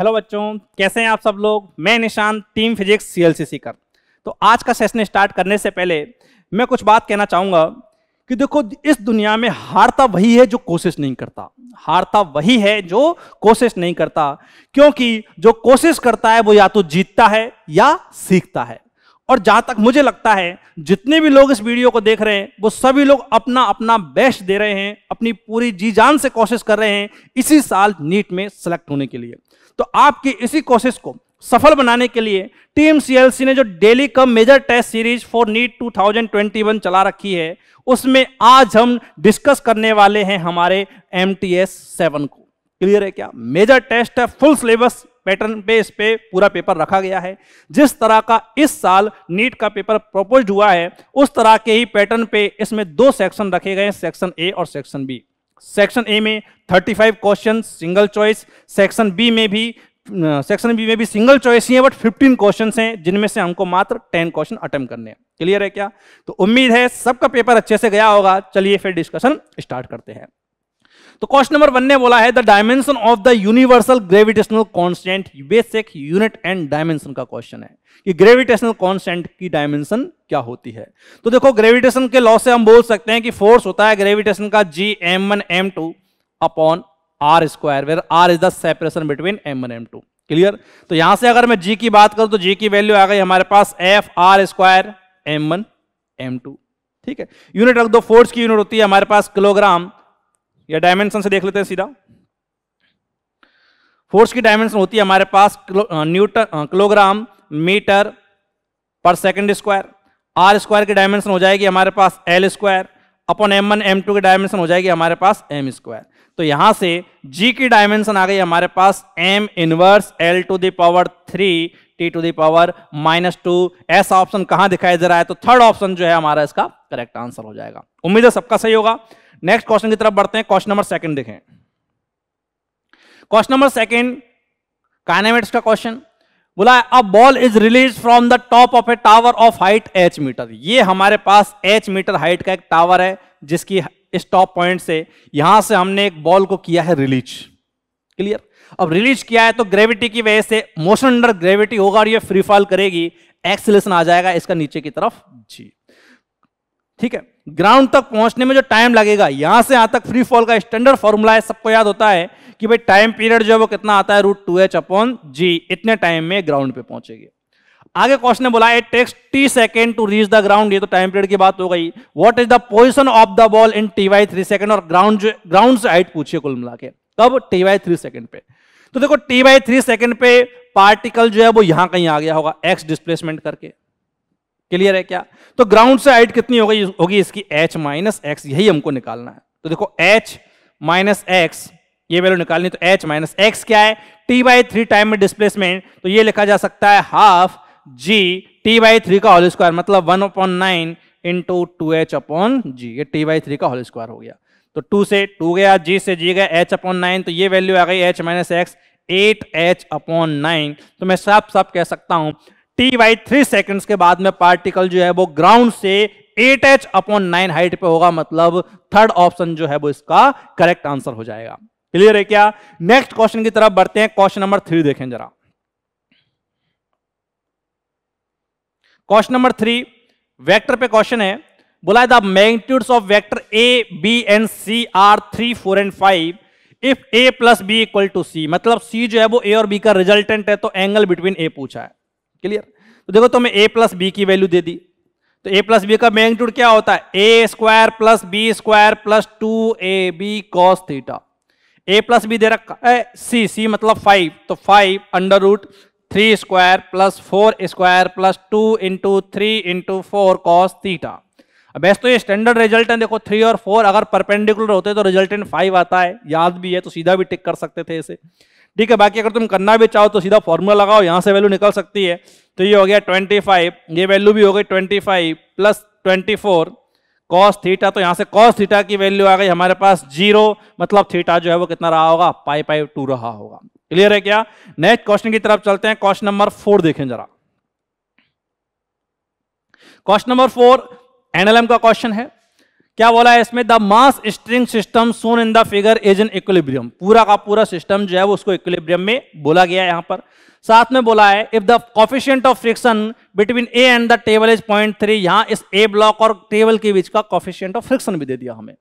Hello बच्चों कैसे हैं आप सब लोग मैं निशान टीम फिजिक्स सीएलसीसी कर तो आज का सेशन स्टार्ट करने से पहले मैं कुछ बात कहना चाहूँगा कि देखो इस दुनिया में हारता वही है जो कोशिश नहीं करता हारता वही है जो कोशिश नहीं करता क्योंकि जो कोशिश करता है वो या तो जीतता है या सीखता है और जहाँ तक मुझे लगता है जितने भी लोग इस वीडियो को देख रहे हैं वो सभी लोग अपना अपना बेस्ट दे रहे हैं अपनी पूरी जी जान से कोशिश कर रहे हैं इसी साल नीट में सेलेक्ट होने के लिए तो आपकी इसी कोशिश को सफल बनाने के लिए टीम सीएलसी ने जो daily cum major test series for NEET 2021 चला रखी है उसमें आज हम डिस्कस करने वाले हैं हमारे एम टी सेवन को क्लियर है क्या मेजर टेस्ट है फुल सिलेबस पैटर्न पे इस पे पूरा पेपर रखा गया है जिस तरह का इस साल नीट का पेपर प्रपोज हुआ है उस तरह के ही पैटर्न पे इसमें दो सेक्शन रखे गए सेक्शन ए और सेक्शन बी सेक्शन ए में 35 question single choice section B में भी सेक्शन बी में भी सिंगल चॉइस ही है बट 15 क्वेश्चन हैं जिनमें से हमको मात्र 10 क्वेश्चन अटेम्प करने हैं क्लियर है क्या तो उम्मीद है सबका पेपर अच्छे से गया होगा चलिए फिर डिस्कशन स्टार्ट करते हैं तो क्वेश्चन नंबर वन ने बोला है the dimension of the universal gravitational constant basic unit and dimension का क्वेश्चन है कि ग्रेविटेशनल कॉन्स्टेंट की डायमेंशन क्या होती है तो देखो ग्रेविटेशन के लॉ से हम बोल सकते हैं कि फोर्स होता है ग्रेविटेशन का G M one M two upon are square where R is the separation between M one M two clear तो यहां से अगर मैं जी की बात करूं तो जी की वैल्यू आ गई हमारे पास F R square M one M two ठीक है यूनिट रख दो फोर्स की यूनिट होती है हमारे पास किलोग्राम या डायमेंशन से देख लेते हैं सीधा फोर्स की डायमेंशन होती है हमारे पास newton kilogram metre per second square R square की डायमेंशन हो जाएगी हमारे पास L square upon M one M two की डायमेंशन हो जाएगी हमारे पास एम स्क्वायर तो यहां से जी की डायमेंशन आ गई हमारे पास M inverse L to the power three T to the power minus two ऐसा ऑप्शन कहां दिखाई दे रहा है तो थर्ड ऑप्शन जो है हमारा इसका करेक्ट आंसर हो जाएगा उम्मीद है सबका सही होगा नेक्स्ट क्वेश्चन की तरफ बढ़ते हैं क्वेश्चन नंबर सेकंड देखें क्वेश्चन नंबर सेकंड काइनेमेटिक्स का क्वेश्चन बोला a ball is release from the top of a tower of height H metre ये हमारे पास एच मीटर हाइट का एक टावर है जिसकी इस टॉप पॉइंट से यहां से हमने एक बॉल को किया है रिलीज क्लियर अब रिलीज किया है तो ग्रेविटी की वजह से मोशन अंडर ग्रेविटी होगा और ये फ्री फॉल करेगी एक्सलेशन आ जाएगा इसका नीचे की तरफ जी ठीक है ग्राउंड तक पहुंचने में जो टाइम लगेगा यहां से यहां तक फ्री फॉल का स्टैंडर्ड फॉर्मूला है सबको याद होता है कि भाई टाइम पीरियड जो है वो कितना आता है root two H upon G इतने टाइम में ग्राउंड पे पहुंचेगी आगे क्वेश्चन ने बोला it takes T second to reach the ground ये तो टाइम पीरियड की बात हो गई what is the position of the ball in T by three second और ग्राउंड ग्राउंड से हाइट पूछिए कुल मिला के कब टी वाई थ्री सेकेंड पे तो देखो टी वाई थ्री सेकेंड पे पार्टिकल जो है वो यहां कहीं आ गया होगा एक्स डिस्प्लेसमेंट करके क्लियर है क्या तो ग्राउंड से हाइट कितनी हो गई होगी इसकी एच माइनस एक्स यही हमको निकालना है तो देखो एच माइनस एक्स ये वैल्यू निकालनी तो एच माइनस एक्स क्या है टी बाई थ्री टाइम में डिस्प्लेसमेंट तो ये लिखा जा सकता है half G T by three का होल स्क्वायर मतलब one upon nine into two H upon G ये टी बाई थ्री का होल स्क्वायर हो गया तो टू से टू गया जी से जी गया एच अपॉन नाइन तो ये वैल्यू आ गई H minus X eight H upon nine तो मैं साफ साफ कह सकता हूं टी वाई थ्री सेकेंड्स के बाद में पार्टिकल जो है वो ग्राउंड से eight H upon nine height पे होगा मतलब थर्ड ऑप्शन जो है वो इसका करेक्ट आंसर हो जाएगा क्लियर है क्या नेक्स्ट क्वेश्चन की तरफ बढ़ते हैं क्वेश्चन नंबर थ्री देखें जरा क्वेश्चन नंबर थ्री वेक्टर पे क्वेश्चन है बोला the magnitudes of vector A B and C are three four and five if A plus B equal to C मतलब सी जो है वो ए और बी का रिजल्टेंट है तो एंगल बिटवीन ए पूछा है क्लियर तो देखो तुम्हें ए प्लस बी की वैल्यू दे दी तो ए प्लस बी का मैग्नीट्यूड क्या होता है A square plus B square plus two A B cos theta A plus B दे रखा है सी सी मतलब फाइव तो five under root three square plus four square plus two into three into four cos theta best तो ये standard resultant देखो three और four अगर परपेंडिकुलर होते तो रिजल्टेंट फाइव आता है याद भी है तो सीधा भी टिक कर सकते थे इसे ठीक है बाकी अगर तुम करना भी चाहो तो सीधा फॉर्मूला लगाओ यहाँ से वैल्यू निकल सकती है तो ये हो गया ट्वेंटी फाइव ये वैल्यू भी हो गई twenty five plus twenty four cos theta तो यहाँ से कॉस थीटा की वैल्यू आ गई हमारे पास जीरो मतलब थीटा जो है वो कितना रहा होगा पाई पाई टू रहा होगा क्लियर है क्या नेक्स्ट क्वेश्चन की तरफ चलते हैं क्वेश्चन नंबर फोर देखें जरा क्वेश्चन नंबर फोर एनएलएम का क्वेश्चन है क्या बोला है इसमें the mass string system shown in the figure is in equilibrium पूरा का पूरा सिस्टम जो है वो उसको इक्विलिब्रियम में बोला गया है यहां पर साथ में बोला है if the coefficient of friction between A and the table is point three यहां इस ए ब्लॉक और टेबल के बीच का कॉफिशियंट ऑफ फ्रिक्शन भी दे दिया हमें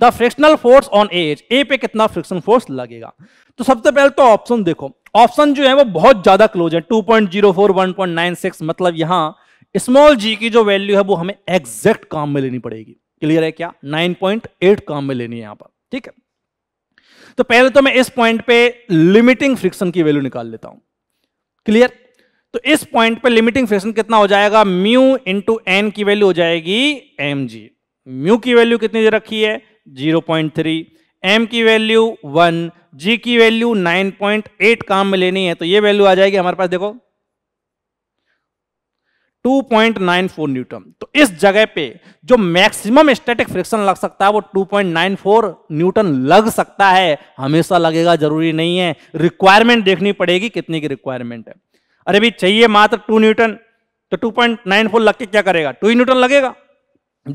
the frictional force on edge A पे कितना फ्रिक्शन फोर्स लगेगा तो सबसे पहले तो ऑप्शन देखो ऑप्शन जो है वो बहुत ज्यादा क्लोज है 2.04 1.96 मतलब यहां स्मॉल जी की जो वैल्यू है वो हमें एग्जैक्ट काम में लेनी पड़ेगी क्लियर है क्या 9.8 काम में लेनी है यहां पर ठीक है तो पहले तो मैं इस पॉइंट पे लिमिटिंग फ्रिक्शन की वैल्यू निकाल लेता हूं क्लियर तो इस पॉइंट पे लिमिटिंग फ्रिक्शन कितना हो जाएगा म्यू इंटू एन की वैल्यू हो जाएगी एम जी म्यू की वैल्यू कितनी दे रखी है जीरो पॉइंट थ्री एम की वैल्यू वन जी की वैल्यू नाइन पॉइंट एट काम में लेनी है तो ये वैल्यू आ जाएगी हमारे पास देखो 2.94 न्यूटन तो इस जगह पे जो मैक्सिमम स्टैटिक फ्रिक्शन लग सकता है वो 2.94 न्यूटन लग सकता है हमेशा लगेगा जरूरी नहीं है रिक्वायरमेंट देखनी पड़ेगी कितनी की रिक्वायरमेंट है अरे भी चाहिए मात्र 2 न्यूटन तो 2.94 लग के क्या करेगा 2 न्यूटन लगेगा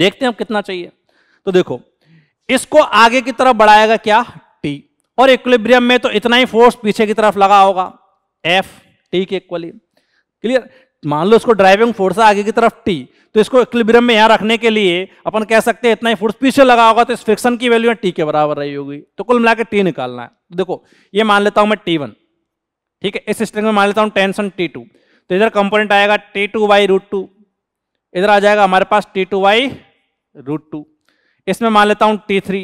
देखते हैं अब कितना चाहिए तो देखो इसको आगे की तरफ बढ़ाएगा क्या टी और इक्वलिब्रियम में तो इतना ही फोर्स पीछे की तरफ लगा होगा एफ टी के इक्वली क्लियर मान लो इसको ड्राइविंग फोर्स आगे की तरफ टी तो इसको इक्लिब्रियम में यहां रखने के लिए अपन कह सकते हैं इतना ही फोर्स पीछे लगा होगा तो इस फ्रिक्शन की वैल्यू टी के बराबर रही होगी तो कुल मिला के टी निकालना है तो देखो ये मान लेता हूं मैं टी वन ठीक है इस स्ट्रिंग में मान लेता हूं टेंशन टी टू तो इधर कंपोनेंट आएगा T two by root two इधर आ जाएगा हमारे पास T two by root two इसमें मान लेता हूं टी थ्री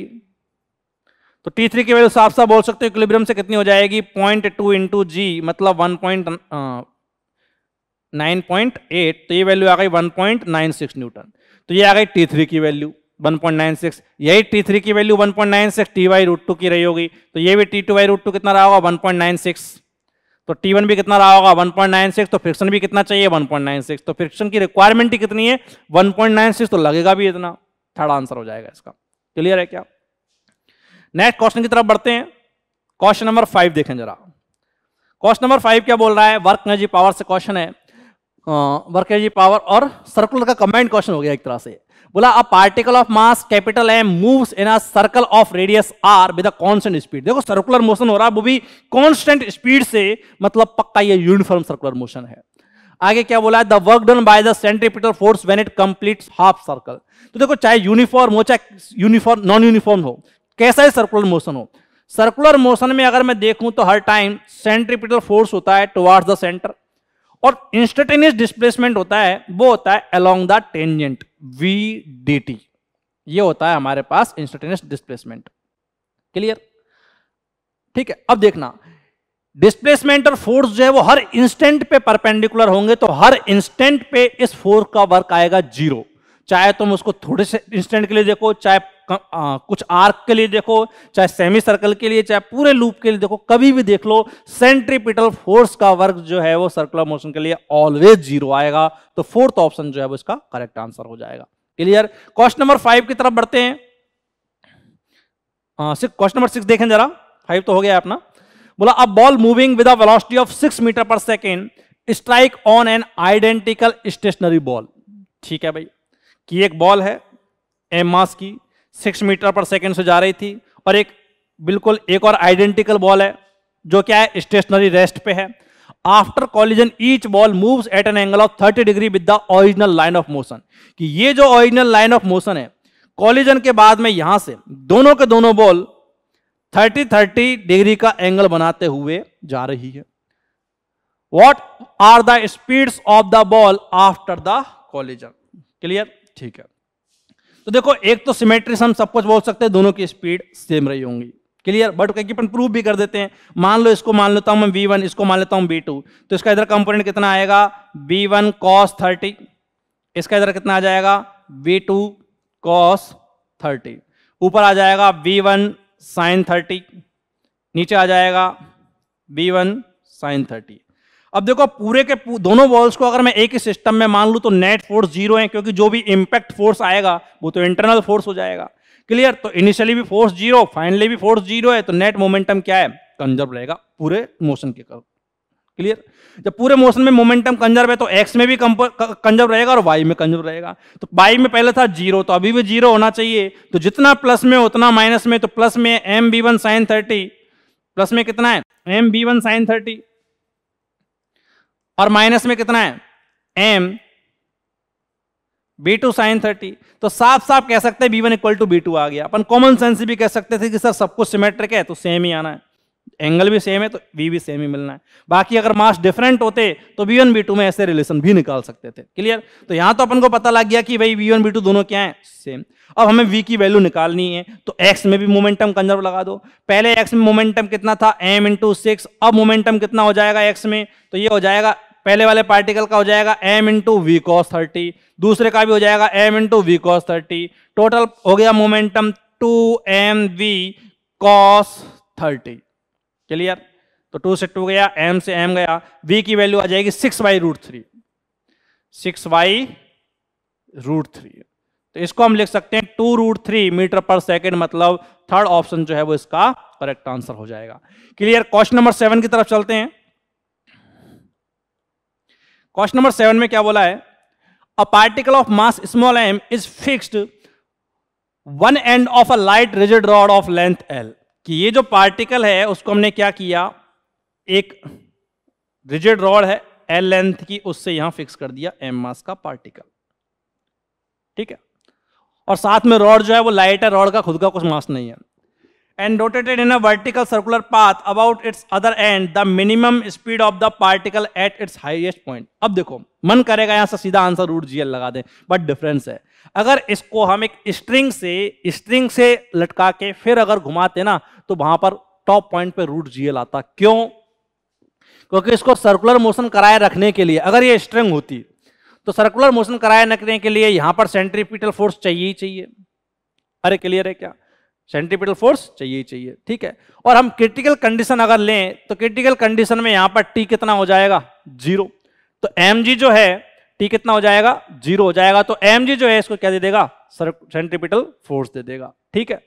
तो टी थ्री की वैल्यू साफ साफ बोल सकते हो इक्विलिब्रियम से कितनी हो जाएगी पॉइंट टू इंटू जी मतलब वन पॉइंट 9.8 तो ये वैल्यू आ गई 1.96 न्यूटन तो ये आ गई टी थ्री की वैल्यू 1.96 यही टी थ्री की value 1.96 six T by root two की रही होगी तो ये भी T two by root two कितना रहा होगा 1.96 तो टी वन भी कितना रहा होगा 1.96 तो फ्रिक्शन भी कितना चाहिए 1.96 तो फ्रिक्शन की रिक्वायरमेंट ही कितनी है 1.96 तो लगेगा भी इतना थर्ड आंसर हो जाएगा इसका क्लियर है क्या नेक्स्ट क्वेश्चन की तरफ बढ़ते हैं क्वेश्चन नंबर फाइव देखें जरा क्वेश्चन नंबर फाइव क्या बोल रहा है वर्क एनर्जी पावर से क्वेश्चन है वर्क एनर्जी पावर और सर्कुलर का कंबाइंड क्वेश्चन हो गया एक तरह से बोला a particle of mass capital M moves in a circle of radius R with a constant speed देखो सर्कुलर मोशन हो रहा है वो भी कांस्टेंट स्पीड से मतलब पक्का ये यूनिफॉर्म सर्कुलर मोशन है आगे क्या बोला है the work done by the centripetal force when it complete half circle तो देखो चाहे यूनिफॉर्म हो चाहे यूनिफॉर्म नॉन यूनिफॉर्म हो कैसा है सर्कुलर मोशन हो सर्कुलर मोशन में अगर मैं देखूं तो हर टाइम सेंट्रीपिटल फोर्स होता है टुवार्ड्स द सेंटर और इंस्टेटेनियस डिस्प्लेसमेंट होता है वो होता है along the tangent V D T ये होता है हमारे पास इंस्टेटेनियस डिस्प्लेसमेंट क्लियर ठीक है अब देखना डिस्प्लेसमेंट और फोर्स जो है वो हर इंस्टेंट पे परपेंडिकुलर होंगे तो हर इंस्टेंट पे इस फोर्स का वर्क आएगा जीरो चाहे तुम उसको थोड़े से इंस्टेंट के लिए देखो चाहे कुछ आर्क के लिए देखो चाहे सेमी सर्कल के लिए चाहे पूरे लूप के लिए देखो कभी भी देख लो सेंट्रीपिटल फोर्स का वर्क जो है वो सर्कुलर मोशन के लिए ऑलवेज जीरो आएगा तो फोर्थ ऑप्शन जो है वो इसका करेक्ट आंसर हो जाएगा क्लियर क्वेश्चन नंबर फाइव की तरफ बढ़ते हैं क्वेश्चन नंबर सिक्स देखें जरा फाइव तो हो गया अपना बोला अब ball moving with velocity of six metre per second strike on an identical stationary ball ठीक है भाई कि एक बॉल है एम मास की सिक्स मीटर पर सेकेंड से जा रही थी और एक बिल्कुल एक और आइडेंटिकल बॉल है जो क्या है स्टेशनरी रेस्ट पे है after collision each ball moves at an angle of 30 degree with the original line of motion कि ये जो ओरिजिनल लाइन ऑफ मोशन है कॉलिजन के बाद में यहां से दोनों के दोनों बॉल 30 30 डिग्री का एंगल बनाते हुए जा रही है what are the speeds of the ball after the collision clear ठीक है तो देखो एक तो सिमेट्री से हम सब कुछ बोल सकते हैं दोनों की स्पीड सेम रही होंगी क्लियर बट क्योंकि अपन प्रूफ भी कर देते हैं मान लो इसको मान लेता हूं मैं वी इसको मान लेता हूं बी टू तो इसका इधर कंपोनेंट कितना आएगा बी वन कॉस थर्टी इसका इधर कितना आ जाएगा बी टू कॉस थर्टी ऊपर आ जाएगा बी वन साइन थर्टी नीचे आ जाएगा बी वन साइन थर्टी अब देखो पूरे के दोनों बॉल्स को अगर मैं एक ही सिस्टम में मान लूँ तो नेट फोर्स जीरो है क्योंकि जो भी इम्पैक्ट फोर्स आएगा वो तो इंटरनल फोर्स हो जाएगा क्लियर तो इनिशियली भी फोर्स जीरो फाइनली भी फोर्स जीरो है तो नेट मोमेंटम क्या है कंजर्व रहेगा पूरे मोशन के कारण क्लियर जब पूरे मोशन में मोमेंटम कंजर्व है तो एक्स में भी कंजर्व रहेगा और वाई में कंजर्व रहेगा तो वाई में पहले था जीरो तो अभी भी जीरो होना चाहिए तो जितना प्लस में उतना माइनस में तो प्लस में M B one sine thirty plus में कितना है M B one sine thirty और माइनस में कितना है M B two sine thirty तो साफ साफ कह सकते हैं B one equal to B two आ गया अपन कॉमन सेंस भी कह सकते थे कि सर सब कुछ सिमेट्रिक है तो सेम ही आना है एंगल भी सेम है तो वी भी सेम ही मिलना है बाकी अगर मास डिफरेंट होते तो वी वन बी टू में ऐसे रिलेशन भी निकाल सकते थे क्लियर तो यहां तो अपन को पता लग गया कि भाई वी वन बी टू दोनों क्या है सेम अब हमें वी की वैल्यू निकालनी है तो एक्स में भी मोमेंटम कंजर्व लगा दो पहले एक्स में मोमेंटम कितना था एम इंटू सिक्स अब मोमेंटम कितना हो जाएगा एक्स में तो ये हो जाएगा पहले वाले पार्टिकल का हो जाएगा m into V cos thirty दूसरे का भी हो जाएगा m into V cos thirty total हो गया momentum two M V cos thirty clear तो टू से टू गया एम से एम गया वी की वैल्यू आ जाएगी six by root three six by root three तो इसको हम लिख सकते हैं two root three metre per second मतलब थर्ड ऑप्शन जो है वो इसका करेक्ट आंसर हो जाएगा क्लियर क्वेश्चन नंबर सेवन की तरफ चलते हैं क्वेश्चन नंबर सेवन में क्या बोला है a particle of mass small M is fixed one end of a light rigid rod of length L कि ये जो पार्टिकल है उसको हमने क्या किया एक रिजिड रॉड है एल लेंथ की उससे यहां फिक्स कर दिया एम मास का पार्टिकल ठीक है और साथ में रॉड जो है वो लाइट है रॉड का खुद का कुछ मास नहीं है end rotated in a vertical circular path about its other end the minimum speed of the particle at its highest point अब देखो मन करेगा यहां से सीधा आंसर रूट जीएल लगा दें बट डिफरेंस है अगर इसको हम एक स्ट्रिंग से स्ट्रिंग से लटका के फिर अगर घुमाते ना तो वहां पर टॉप पॉइंट पे रूट जीएल आता क्यों क्योंकि इसको सर्कुलर मोशन कराए रखने के लिए अगर ये स्ट्रिंग होती तो सर्कुलर मोशन कराए रखने के लिए यहां पर सेंट्रीपिटल फोर्स चाहिए ही चाहिए अरे क्लियर है क्या सेंट्रीपिटल फोर्स चाहिए ही चाहिए ठीक है और हम क्रिटिकल कंडीशन अगर लें तो क्रिटिकल कंडीशन में यहां पर टी कितना हो जाएगा जीरो तो एम जो है टी कितना हो जाएगा जीरो हो जाएगा तो एम जो है इसको क्या दे देगा सेंट्रीपिटल फोर्स दे देगा ठीक है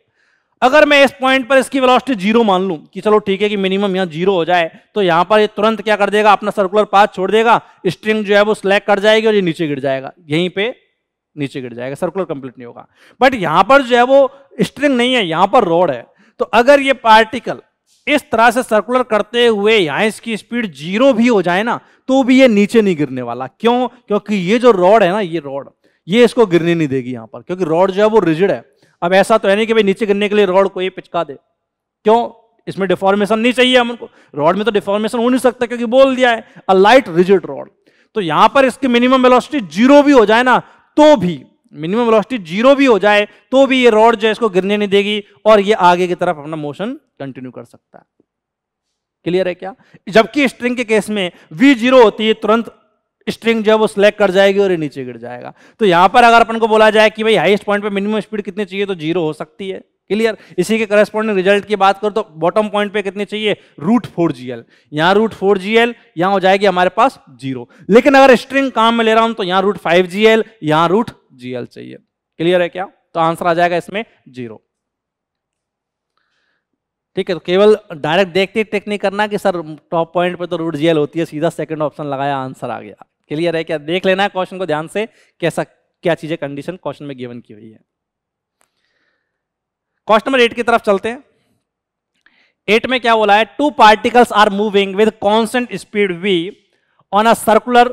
अगर मैं इस पॉइंट पर इसकी वेलोसिटी जीरो मान लूं कि चलो ठीक है कि मिनिमम यहां जीरो हो जाए तो यहां पर ये तुरंत क्या कर देगा अपना सर्कुलर पाथ छोड़ देगा स्ट्रिंग जो है वो स्लैक कर जाएगी और ये नीचे गिर जाएगा यहीं पे नीचे गिर जाएगा सर्कुलर कंप्लीट नहीं होगा बट यहां पर जो है वो स्ट्रिंग नहीं है यहां पर रोड है तो अगर ये पार्टिकल इस तरह से सर्कुलर करते हुए यहां इसकी स्पीड जीरो भी हो जाए ना तो भी ये नीचे नहीं गिरने वाला क्यों क्योंकि ये जो रॉड है ना ये रॉड ये इसको गिरने नहीं देगी यहां पर क्योंकि रॉड जो है वो रिजिड है अब ऐसा तो है नहीं कि भाई नीचे गिरने के लिए रॉड को ये पिचका दे क्यों इसमें डिफॉर्मेशन नहीं चाहिए हमको रॉड में तो डिफॉर्मेशन हो नहीं सकता क्योंकि बोल दिया है अ लाइट रिजिड रॉड तो यहां पर इसकी मिनिमम वेलोसिटी जीरो भी हो जाए ना तो भी मिनिमम वेलोसिटी जीरो भी हो जाए तो भी ये रॉड जो है इसको गिरने नहीं देगी और ये आगे की तरफ अपना मोशन कंटिन्यू कर सकता है क्लियर है क्या जबकि स्ट्रिंग के केस में वी जीरो होती है तुरंत स्ट्रिंग जो है वो सिलेक्ट कर जाएगी और ये नीचे गिर जाएगा तो यहां पर अगर अपन को बोला जाए कि भाई हाइस्ट पॉइंट पे मिनिमम स्पीड कितनी चाहिए तो जीरो हो सकती है क्लियर इसी के करेस्पॉन्डिंग रिजल्ट की बात करो तो बॉटम पॉइंट पे कितनी चाहिए रूट फोर जी एल यहाँ रूट फोर जी एल यहाँ हो जाएगी हमारे पास जीरो लेकिन अगर स्ट्रिंग काम में ले रहा हूं तो यहाँ रूट फाइव जी एल यहाँ रूट जीएल चाहिए क्लियर है क्या तो आंसर आ जाएगा इसमें जीरो ठीक है तो केवल डायरेक्ट देखते ही टेक नहीं करना कि सर टॉप पॉइंट पे तो रूट जीएल होती है सीधा सेकंड ऑप्शन लगाया आंसर आ गया क्लियर है क्या देख लेना है क्वेश्चन को ध्यान से कैसा क्या चीजें कंडीशन क्वेश्चन में गिवन की हुई है क्वेश्चन नंबर एट की तरफ चलते हैं एट में क्या बोला है two particles are moving with constant speed V on a circular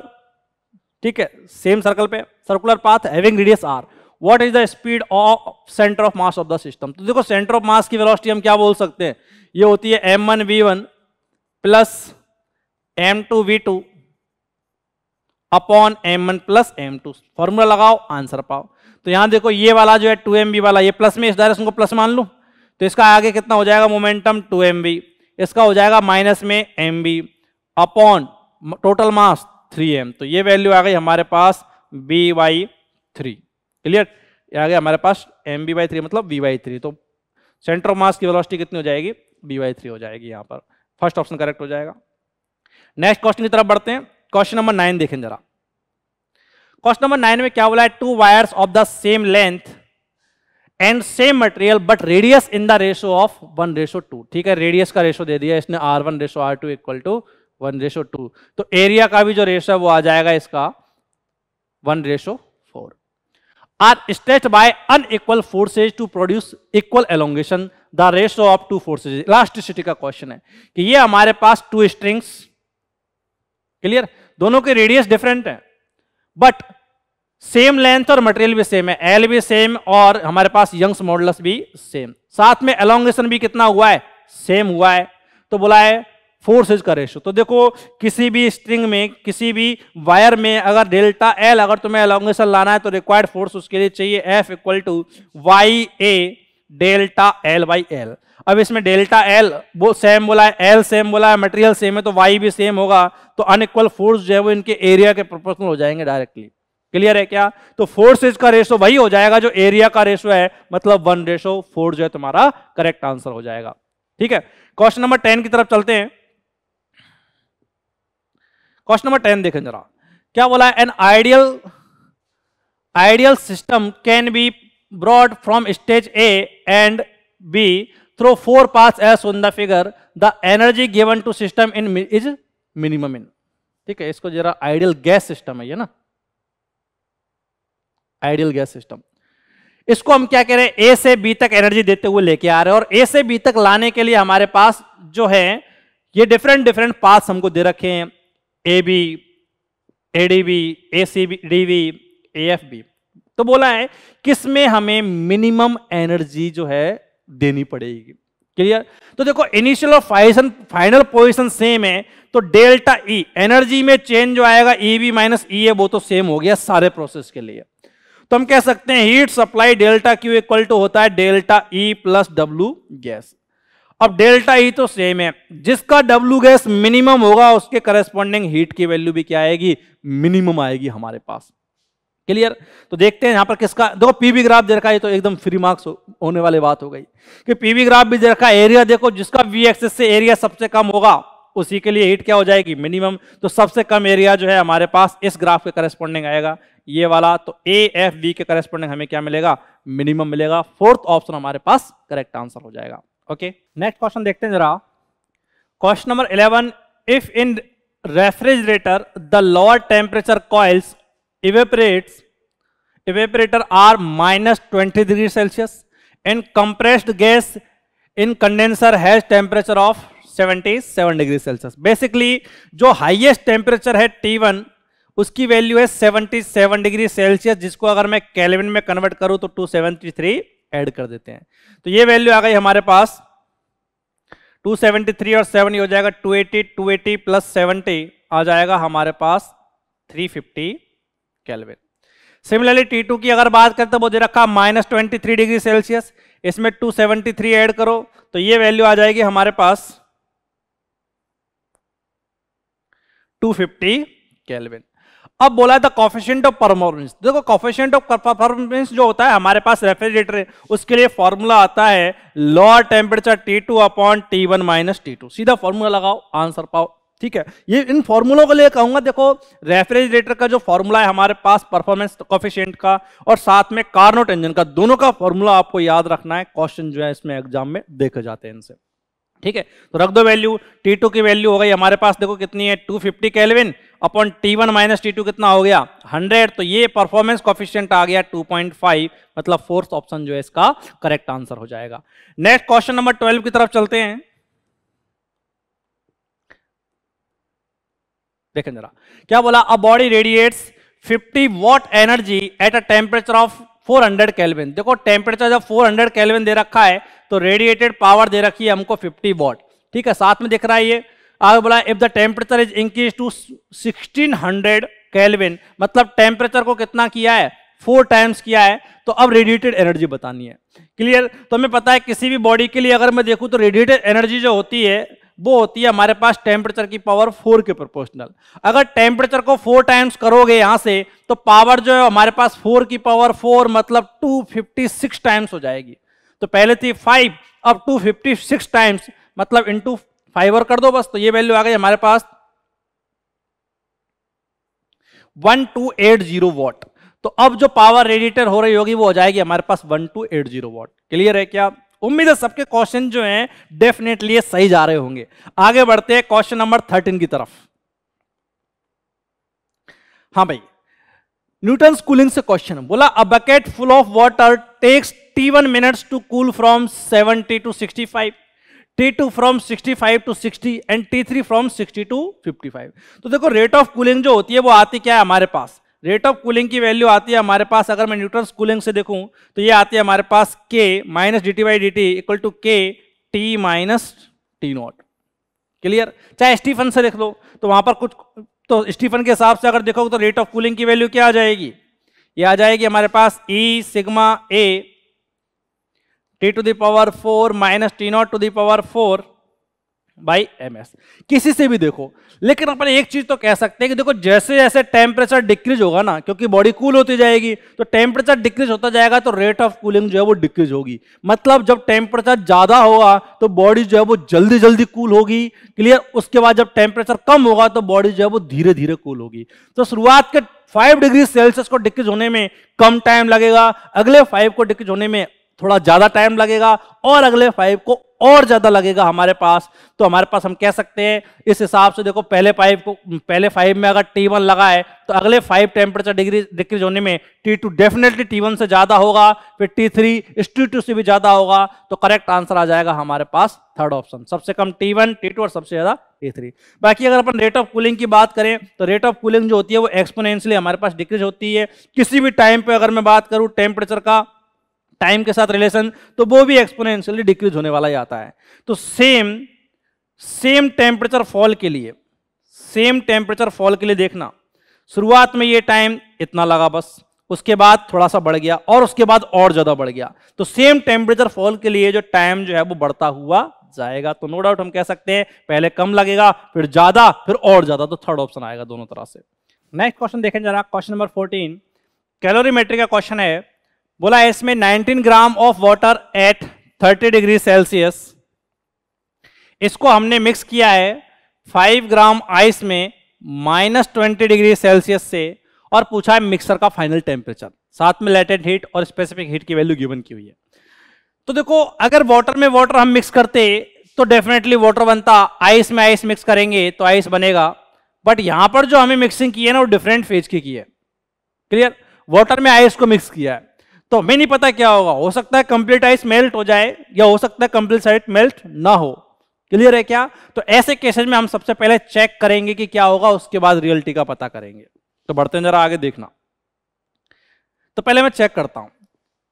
ठीक है सेम सर्कल पे circular path having radius R what is the speed of centre of mass of the system तो देखो सेंटर ऑफ मास की velocity हम क्या बोल सकते हैं ये होती है M one V one plus M two V two upon M one plus M two formula लगाओ आंसर पाओ तो यहां देखो ये वाला जो है टू एम बी वाला ये प्लस में इस डायरेक्शन को प्लस मान लू तो इसका आगे कितना हो जाएगा मोमेंटम टू एम बी इसका हो जाएगा माइनस में M B upon total mass three M तो ये वैल्यू आ गई हमारे पास बी वाई थ्री क्लियर ये आ गया हमारे पास एम बी वाई थ्री मतलब बी वाई थ्री तो सेंटर ऑफ मास की वेलोसिटी कितनी हो जाएगी बी वाई थ्री हो जाएगी यहाँ पर फर्स्ट ऑप्शन करेक्ट हो जाएगा नेक्स्ट क्वेश्चन की तरफ बढ़ते हैं क्वेश्चन नंबर नाइन देखें जरा क्वेश्चन नंबर नाइन में क्या बोला है two wires of the same length and same material but radius in the ratio of one ratio two ठीक है रेडियस का रेशो दे दिया इसने R one ratio R two equal to one ratio two तो एरिया का भी जो रेशो है वो आ जाएगा इसका one ratio four are stretch by unequal forces to produce equal elongation the ratio of two forces elasticity का क्वेश्चन है कि ये हमारे पास टू स्ट्रिंग्स क्लियर दोनों के रेडियस डिफरेंट है बट सेम लेंथ और मटेरियल भी सेम है एल भी सेम और हमारे पास यंग्स मॉडल्स भी सेम साथ में एलोंगेशन भी कितना हुआ है सेम हुआ है तो बोला है फोर्सेज का रेशो तो देखो किसी भी स्ट्रिंग में किसी भी वायर में अगर डेल्टा एल अगर तुम्हें एलोंगेशन लाना है तो रिक्वायर्ड फोर्स उसके लिए चाहिए F equal to Y A delta L Y L अब इसमें डेल्टा एल वो सेम बोला है एल सेम बोला है मटेरियल सेम है तो वाई भी सेम होगा तो अनइक्वल फोर्स जो है वो इनके एरिया के प्रोपोर्शनल हो जाएंगे डायरेक्टली क्लियर है क्या तो फोर्सेज का रेशो वही हो जाएगा जो एरिया का रेशो है मतलब वन रेशो फोर जो है तुम्हारा करेक्ट आंसर हो जाएगा ठीक है क्वेश्चन नंबर टेन की तरफ चलते हैं क्वेश्चन नंबर टेन देखें जरा क्या बोला an ideal ideal system can be brought from stage A and B through four paths S on the figure the energy given to system in is minimum in ठीक है इसको जरा ideal gas system है ये ना ideal gas system इसको हम क्या कह रहे हैं ए से बी तक एनर्जी देते हुए लेके आ रहे हैं और ए से बी तक लाने के लिए हमारे पास जो है ये डिफरेंट डिफरेंट पास हमको दे रखे हैं A B A D B A C B D B A F B तो बोला है किसमें हमें मिनिमम एनर्जी जो है देनी पड़ेगी क्लियर तो देखो इनिशियल और फाइसन फाइनल पोजिशन सेम है तो डेल्टा ई एनर्जी में चेंज जो आएगा ई बी माइनस ई ए वो तो सेम हो गया सारे प्रोसेस के लिए तो हम कह सकते हैं heat supply delta Q equal to होता है delta E plus W gas अब डेल्टा ही तो सेम है जिसका डब्ल्यू गैस मिनिमम होगा उसके करेस्पॉन्डिंग हीट की वैल्यू भी क्या आएगी मिनिमम आएगी हमारे पास क्लियर तो देखते हैं यहां पर किसका देखो पीवी ग्राफ दे रखा है तो एकदम फ्री मार्क्स होने वाली बात हो गई कि पीवी ग्राफ भी दे रखा एरिया देखो जिसका वी एक्सेस से एरिया सबसे कम होगा उसी के लिए हीट क्या हो जाएगी मिनिमम तो सबसे कम एरिया जो है हमारे पास इस ग्राफ के करेस्पॉन्डिंग आएगा ये वाला तो ए एफ बी के करेस्पॉन्डिंग हमें क्या मिलेगा मिनिमम मिलेगा फोर्थ ऑप्शन हमारे पास करेक्ट आंसर हो जाएगा ओके नेक्स्ट क्वेश्चन देखते हैं जरा question number eleven if in refrigerator the lower temperature coils evaporates evaporator are minus twenty degree Celsius in compressed gas in condenser has temperature of 77 degree Celsius basically जो highest temperature है T one उसकी value है seven degree Celsius जिसको अगर मैं kelvin में convert करूं तो टू सेवेंटी थ्री ऐड कर देते हैं तो ये वैल्यू आ गई हमारे पास 273 और 7 हो जाएगा 280 280 प्लस 70 आ जाएगा हमारे पास 350 फिफ्टी कैलवे सिमिलरली T2 की अगर बात करते तो मुझे रखा माइनस ट्वेंटी डिग्री सेल्सियस इसमें 273 ऐड करो तो ये वैल्यू आ जाएगी हमारे पास 250 कैलविन अब बोला था कॉफिशेंट ऑफ परफॉर्मेंस देखो कॉफिशेंट ऑफ परफॉर्मेंस जो होता है हमारे पास रेफ्रिजरेटर है उसके लिए फॉर्मूला आता है lower temperature T two upon T one minus T two सीधा फॉर्मूला लगाओ आंसर पाओ ठीक है ये इन फॉर्मूलों को लिए कहूंगा देखो रेफ्रिजरेटर का जो फॉर्मूला है हमारे पास परफॉर्मेंस कॉफिशियंट का और साथ में कार्नोट इंजन का दोनों का फॉर्मूला आपको याद रखना है क्वेश्चन जो है इसमें एग्जाम में देखे जाते हैं इनसे ठीक है तो रख दो वैल्यू टी टू की वैल्यू हो गई हमारे पास देखो कितनी है two fifty kelvin upon T one minus T two कितना हो गया हंड्रेड तो ये परफॉर्मेंस कॉफिशियंट आ गया टू पॉइंट फाइव मतलब फोर्थ ऑप्शन जो है इसका करेक्ट आंसर हो जाएगा नेक्स्ट क्वेश्चन नंबर ट्वेल्व की तरफ चलते हैं देखें जरा क्या बोला a body radiates 50 watt energy at a temperature of 400 kelvin देखो टेम्परेचर जब 400 केल्विन दे रखा है तो रेडिएटेड पावर दे रखी है हमको 50 वॉट ठीक है साथ में दिख रहा है ये आगे बोला if the temperature is increase to 1600 hundred kelvin मतलब टेम्परेचर को कितना किया है फोर टाइम्स किया है तो अब रेडिएटेड एनर्जी बतानी है क्लियर तो हमें पता है किसी भी बॉडी के लिए अगर मैं देखूँ तो रेडिएटेड एनर्जी जो होती है वो होती है हमारे पास टेम्परेचर की पावर फोर के प्रोपोर्शनल अगर टेम्परेचर को फोर टाइम्स करोगे यहां से तो पावर जो है हमारे पास फोर की पावर फोर मतलब टू फिफ्टी सिक्स टाइम्स हो जाएगी तो पहले थी फाइव अब टू फिफ्टी सिक्स टाइम्स मतलब इंटू फाइवर कर दो बस तो ये वैल्यू आ गई हमारे पास one two eight zero watt तो अब जो पावर रेडिएटर हो रही होगी वो हो जाएगी हमारे पास one two eight zero watt clear है क्या उम्मीद है सबके क्वेश्चन जो हैं डेफिनेटली सही जा रहे होंगे आगे बढ़ते हैं क्वेश्चन नंबर थर्टीन की तरफ हाँ भाई न्यूटन कूलिंग से क्वेश्चन बोला a bucket full of water takes T one minutes to cool from seventy to sixty five T two from sixty five to sixty and T three from sixty to fifty five तो देखो rate of cooling जो होती है वो आती क्या है हमारे पास रेट ऑफ कूलिंग की वैल्यू आती है हमारे पास अगर मैं न्यूटन कूलिंग से देखूं तो ये आती है हमारे पास के minus D T by D T equal to K T minus T naught clear चाहे स्टीफन से देख लो तो वहां पर कुछ तो स्टीफन के हिसाब से अगर देखोगे तो रेट ऑफ कूलिंग की वैल्यू क्या आ जाएगी ये आ जाएगी हमारे पास E sigma A T to the power four minus T naught to the power four by M किसी से भी देखो लेकिन अपन एक चीज तो कह सकते हैं कि देखो जैसे जैसे टेम्परेचर डिक्रीज होगा ना क्योंकि बॉडी कूल होती जाएगी तो टेम्परेचर डिक्रीज होता जाएगा तो रेट ऑफ कूलिंग जो है वो डिक्रीज होगी मतलब जब टेम्परेचर ज्यादा होगा तो बॉडी जो है वो जल्दी जल्दी कूल होगी क्लियर उसके बाद जब टेम्परेचर कम होगा तो बॉडी जो है वो धीरे धीरे कूल होगी तो शुरुआत के फाइव डिग्री सेल्सियस को डिक्रीज होने में कम टाइम लगेगा अगले फाइव को डिक्रीज होने में थोड़ा ज्यादा टाइम लगेगा और अगले फाइव को और ज्यादा लगेगा हमारे पास तो हमारे पास हम कह सकते हैं इस हिसाब से देखो पहले फाइव को पहले फाइव में अगर टी वन लगा है तो अगले फाइव टेम्परेचर डिग्री डिक्रीज होने में T two definitely T one से ज्यादा होगा फिर टी थ्री इस टी टू से भी ज्यादा होगा तो करेक्ट आंसर आ जाएगा हमारे पास थर्ड ऑप्शन सबसे कम टी वन टी टू और सबसे ज्यादा टी थ्री बाकी अगर अपन रेट ऑफ कूलिंग की बात करें तो रेट ऑफ कूलिंग जो होती है वो एक्सपोनेंशियली हमारे पास डिक्रीज होती है किसी भी टाइम पे अगर मैं बात करूँ टेम्परेचर का टाइम के साथ रिलेशन तो वो भी एक्सपोनेंशियली डिक्रीज होने वाला ही आता है तो सेम सेम टेम्परेचर फॉल के लिए सेम टेम्परेचर फॉल के लिए देखना शुरुआत में ये टाइम इतना लगा बस उसके बाद थोड़ा सा बढ़ गया और उसके बाद और ज्यादा बढ़ गया तो सेम टेम्परेचर फॉल के लिए जो टाइम जो है वो बढ़ता हुआ जाएगा तो नो डाउट हम कह सकते हैं पहले कम लगेगा फिर ज्यादा फिर और ज्यादा तो थर्ड ऑप्शन आएगा दोनों तरह से नेक्स्ट क्वेश्चन देखें जरा क्वेश्चन नंबर फोर्टीन कैलोरीमेट्री का क्वेश्चन है बोला इसमें 19 gram of water at 30 degree Celsius इसको हमने मिक्स किया है 5 ग्राम आइस में माइनस ट्वेंटी डिग्री सेल्सियस से और पूछा है मिक्सर का फाइनल टेम्परेचर साथ में लेटेड हीट और स्पेसिफिक हीट की वैल्यू गिवन की हुई है तो देखो अगर वाटर में वाटर हम मिक्स करते तो डेफिनेटली वाटर बनता आइस में आइस मिक्स करेंगे तो आइस बनेगा बट यहां पर जो हमें मिक्सिंग की है ना वो डिफरेंट फेज की की है क्लियर वाटर में आइस को मिक्स किया है तो हमें नहीं पता क्या होगा हो सकता है कंप्लीट आइस मेल्ट हो जाए या हो सकता है कंप्लीट साइट मेल्ट ना हो क्लियर है क्या तो ऐसे केसेज में हम सबसे पहले चेक करेंगे कि क्या होगा उसके बाद रियलिटी का पता करेंगे तो बढ़ते हैं जरा आगे देखना तो पहले मैं चेक करता हूं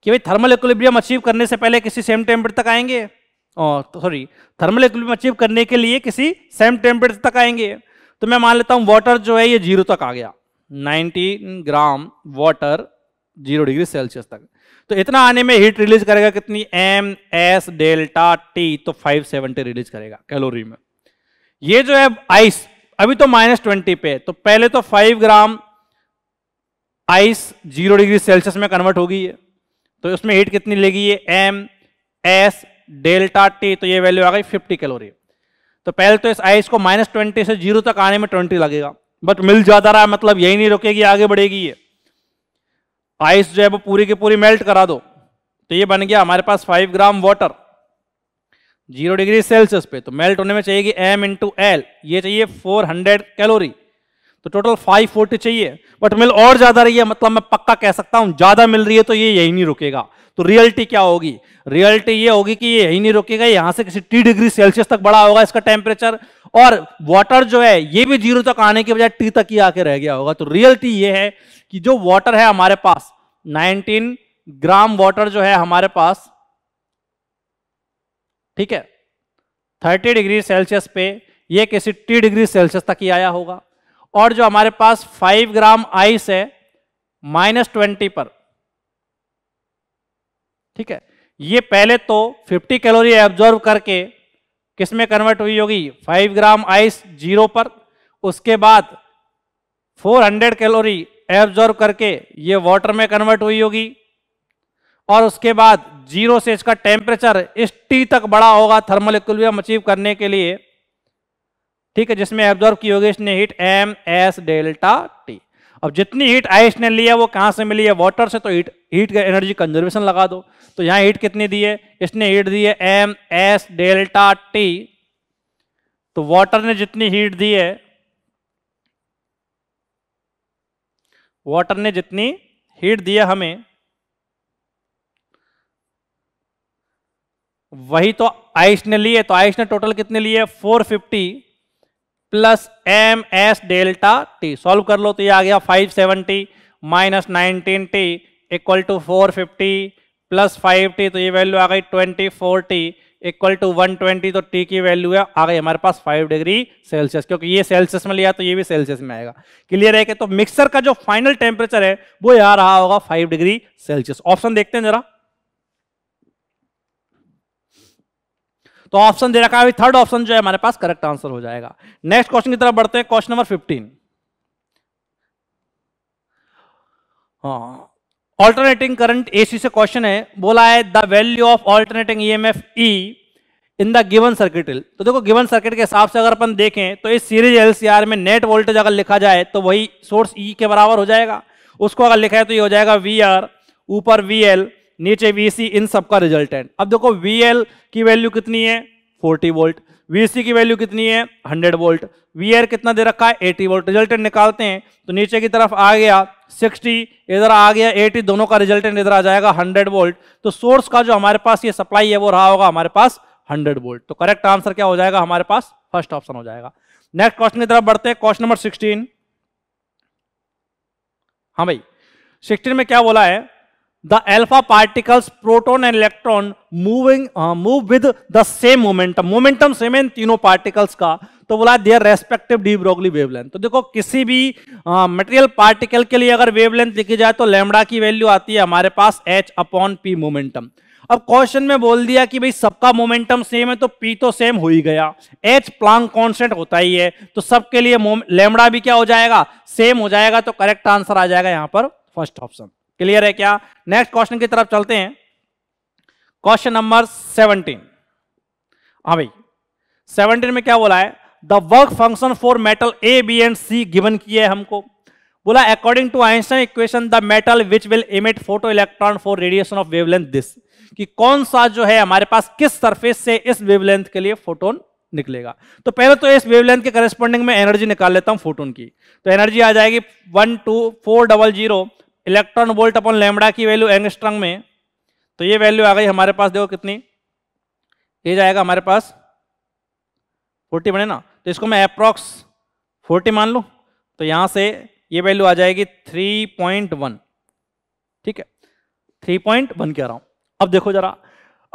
कि भाई थर्मल इक्विलिब्रियम अचीव करने से पहले किसी सेम टेम्परेचर तक आएंगे सॉरी थर्मल इक्विलिब्रियम अचीव करने के लिए किसी सेम टेम्परेचर तक आएंगे तो मैं मान लेता हूं वाटर जो है ये जीरो तक आ गया 19 gram water zero degree Celsius तक तो इतना आने में हीट रिलीज करेगा कितनी एम एस डेल्टा टी तो 570 रिलीज करेगा कैलोरी में ये जो है आइस अभी तो माइनस ट्वेंटी पे तो पहले तो five gram ice zero degree Celsius में कन्वर्ट होगी ये तो उसमें हीट कितनी लेगी ये एम एस डेल्टा टी तो ये वैल्यू आ गई फिफ्टी कैलोरी तो पहले तो इस आइस को माइनस ट्वेंटी से जीरो तक आने में ट्वेंटी लगेगा बट मिल ज्यादा रहा मतलब यही नहीं रुकेगी आगे बढ़ेगी ये आइस जो है वो पूरी की पूरी मेल्ट करा दो तो ये बन गया हमारे पास five gram water zero degree Celsius पे तो मेल्ट होने में चाहिएगी एम इंटू एल ये चाहिए फोर हंड्रेड कैलोरी तो टोटल फाइव फोर्टी चाहिए बट मिल और ज्यादा रही है मतलब मैं पक्का कह सकता हूं ज्यादा मिल रही है तो ये यही नहीं रुकेगा तो रियलिटी क्या होगी रियलिटी ये होगी कि ये यही नहीं रुकेगा यहां से किसी टी डिग्री सेल्सियस तक बड़ा होगा इसका टेम्परेचर और वाटर जो है ये भी जीरो तक आने के बजाय टी तक ही आके रह गया होगा तो रियलिटी ये है कि जो वाटर है हमारे पास 19 ग्राम वाटर जो है हमारे पास ठीक है 30 डिग्री सेल्सियस पे ये किसी टी डिग्री सेल्सियस तक ही आया होगा और जो हमारे पास 5 ग्राम आइस है माइनस ट्वेंटी पर ठीक है ये पहले तो 50 कैलोरी एब्जॉर्व करके किस में कन्वर्ट हुई होगी 5 ग्राम आइस जीरो पर उसके बाद 400 कैलोरी एब्जॉर्व करके ये वाटर में कन्वर्ट हुई होगी और उसके बाद जीरो से इसका टेम्परेचर इस टी तक बड़ा होगा थर्मल इक्विलिब्रियम अचीव करने के लिए ठीक है जिसमें एब्जॉर्व की होगी इसने heat M S delta T अब जितनी हीट आइस ने लिया वो कहां से मिली है वाटर से तो हीट हीट का एनर्जी कंजर्वेशन लगा दो तो यहां हीट कितनी दी है इसने हीट दी है एम एस डेल्टा टी तो वाटर ने जितनी हीट दी है वाटर ने जितनी हीट दिया हमें वही तो आइस ने लिए तो आइस ने टोटल कितने लिए 450 plus M S delta T solve कर लो तो ये आ गया 570 minus nineteen T equal to four fifty plus five T तो ये वैल्यू आ गई twenty four T equal to 120 तो टी की वैल्यू है आ गई हमारे पास 5 डिग्री सेल्सियस क्योंकि ये सेल्सियस में लिया तो ये भी सेल्सियस में आएगा क्लियर है कि तो मिक्सर का जो फाइनल टेम्परेचर है वो यहां रहा होगा फाइव डिग्री सेल्सियस ऑप्शन देखते हैं जरा तो ऑप्शन दे रखा है थर्ड ऑप्शन जो है हमारे पास करेक्ट आंसर हो जाएगा नेक्स्ट क्वेश्चन की तरफ बढ़ते हैं क्वेश्चन नंबर फिफ्टीन हाँ ऑल्टरनेटिंग करंट एसी से क्वेश्चन है बोला है the value of alternating EMF E in the given circuit तो देखो गिवन सर्किट के हिसाब से अगर अपन देखें तो इस सीरीज एलसीआर में नेट वोल्टेज अगर लिखा जाए तो वही सोर्स ई e के बराबर हो जाएगा उसको अगर लिखा है तो ये हो जाएगा वी ऊपर वी नीचे वी इन सबका रिजल्टेंट अब देखो वी की वैल्यू कितनी है फोर्टी वोल्ट वीसी की वैल्यू कितनी है हंड्रेड वोल्ट आर कितना दे रखा है एटी वोल्ट रिजल्टेंट निकालते हैं तो नीचे की तरफ आ गया 60 इधर आ गया 80 दोनों का रिजल्टेंट इधर आ जाएगा 100 वोल्ट तो सोर्स का जो हमारे पास ये सप्लाई है वो रहा होगा हमारे पास 100 वोल्ट तो करेक्ट आंसर क्या हो जाएगा हमारे पास फर्स्ट ऑप्शन हो जाएगा नेक्स्ट क्वेश्चन की तरफ बढ़ते हैं क्वेश्चन नंबर 16 हाँ भाई सिक्सटीन में क्या बोला है the alpha particles proton and electron moving move with the same momentum momentum same इन तीनों पार्टिकल्स का तो बोला their respective de Broglie wavelength तो देखो किसी भी मटेरियल पार्टिकल के लिए अगर वेवलेंथ लिखी जाए तो लेमड़ा की वैल्यू आती है हमारे पास एच अपॉन पी मोमेंटम अब क्वेश्चन में बोल दिया कि भाई सबका मोमेंटम सेम है तो पी तो सेम हो ही गया एच प्लांग कॉन्स्टेंट होता ही है तो सबके लिए लेमड़ा भी क्या हो जाएगा सेम हो जाएगा तो करेक्ट आंसर आ जाएगा यहां पर फर्स्ट ऑप्शन क्लियर है क्या नेक्स्ट क्वेश्चन की तरफ चलते हैं क्वेश्चन नंबर सेवनटीन हाँ भाई सेवनटीन में क्या बोला है the work function for metal A B and C given किया है हमको बोला according to Einstein equation the metal which will emit photo electron for radiation of wavelength this कि कौन सा जो है हमारे पास किस सरफेस से इस वेवलेंथ के लिए फोटोन निकलेगा तो पहले तो इस वेवलेंथ के करेस्पॉन्डिंग में एनर्जी निकाल लेता हूं फोटोन की तो एनर्जी आ जाएगी one two four double zero electron volt अपन लेमडा की वैल्यू एंगस्ट्रंग में तो ये वैल्यू आ गई हमारे पास देखो कितनी ये जाएगा हमारे पास फोर्टी बने ना इसको मैं अप्रॉक्स 40 मान लूँ तो यहाँ से ये वैल्यू आ जाएगी 3.1 ठीक है 3.1 कह रहा हूँ अब देखो जरा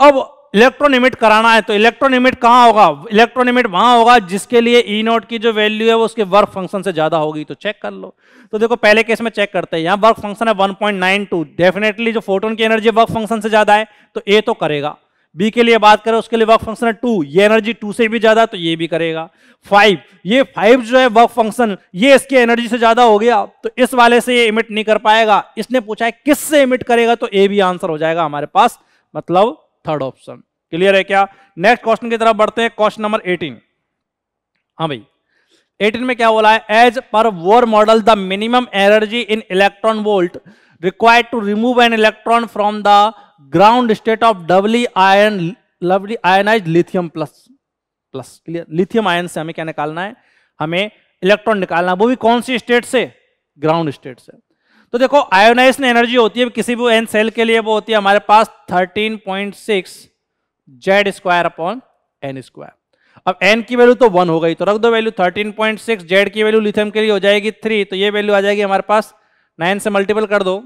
अब इलेक्ट्रॉन इमिट कराना है तो इलेक्ट्रॉन इमिट कहाँ होगा इलेक्ट्रॉन इमिट वहाँ होगा जिसके लिए ई e नोट की जो वैल्यू है वो उसके वर्क फंक्शन से ज़्यादा होगी तो चेक कर लो तो देखो पहले केस में चेक करते हैं यहाँ वर्क फंक्शन है 1.92 डेफिनेटली जो फोटोन की एनर्जी वर्क फंक्शन से ज़्यादा है तो ए तो करेगा बी के लिए बात करें उसके लिए वर्क फंक्शन है टू ये एनर्जी टू से भी ज्यादा तो ये भी करेगा फाइव ये फाइव जो है वर्क फंक्शन ये इसके एनर्जी से ज्यादा हो गया तो इस वाले से ये इमिट नहीं कर पाएगा इसने पूछा है किस से इमिट करेगा तो ए भी आंसर हो जाएगा हमारे पास मतलब थर्ड ऑप्शन क्लियर है क्या नेक्स्ट क्वेश्चन की तरफ बढ़ते हैं क्वेश्चन नंबर एटीन हाँ भाई एटीन में क्या बोला है एज पर Bohr model the minimum energy in electron volt required to remove an electron from the ground state of doubly ion lovely ionize lithium plus plus clear lithium ion से हमें क्या निकालना है हमें इलेक्ट्रॉन निकालना है वो भी कौन सी स्टेट से ग्राउंड स्टेट से तो देखो आयोनाइज एनर्जी होती है किसी भी एन सेल के लिए वो होती है हमारे पास 13.6 point six Z square upon N square अब एन की वैल्यू तो वन हो गई तो रख दो वैल्यू 13.6 पॉइंट सिक्स जेड की वैल्यू लिथियम के लिए हो जाएगी थ्री तो ये वैल्यू आ जाएगी हमारे पास नाइन से मल्टीपल कर दो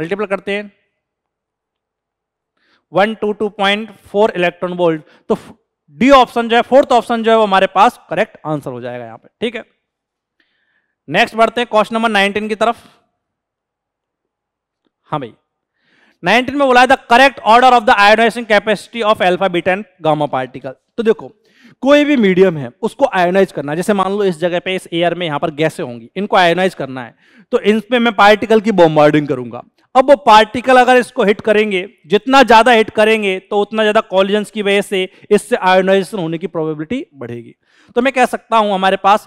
मल्टीप्लाई करते हैं one two two point four electron volt तो डी ऑप्शन जो है फोर्थ ऑप्शन जो है वो हमारे पास करेक्ट आंसर हो जाएगा यहां पे ठीक है नेक्स्ट बढ़ते हैं क्वेश्चन नंबर नाइनटीन की तरफ हाँ भाई नाइनटीन में बोला है the correct order of the ionizing capacity of alpha beta and gamma particle तो देखो कोई भी मीडियम है उसको आयोनाइज करना है जैसे मान लो इस जगह पे इस एयर में यहां पर गैसें होंगी इनको आयोनाइज करना है तो इनमें मैं पार्टिकल की बॉम्बार्डिंग करूंगा अब वो पार्टिकल अगर इसको हिट करेंगे जितना ज्यादा हिट करेंगे तो उतना ज्यादा कॉलिजन की वजह से इससे आयोनाइजेशन होने की प्रोबेबिलिटी बढ़ेगी तो मैं कह सकता हूं हमारे पास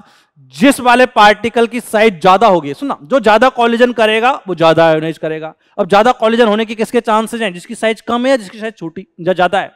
जिस वाले पार्टिकल की साइज ज्यादा होगी सुना जो ज्यादा कॉलिजन करेगा वो ज्यादा आयोनाइज करेगा अब ज्यादा कॉलिजन होने के किसके चांसेज हैं जिसकी साइज कम है या जिसकी साइज छोटी ज्यादा है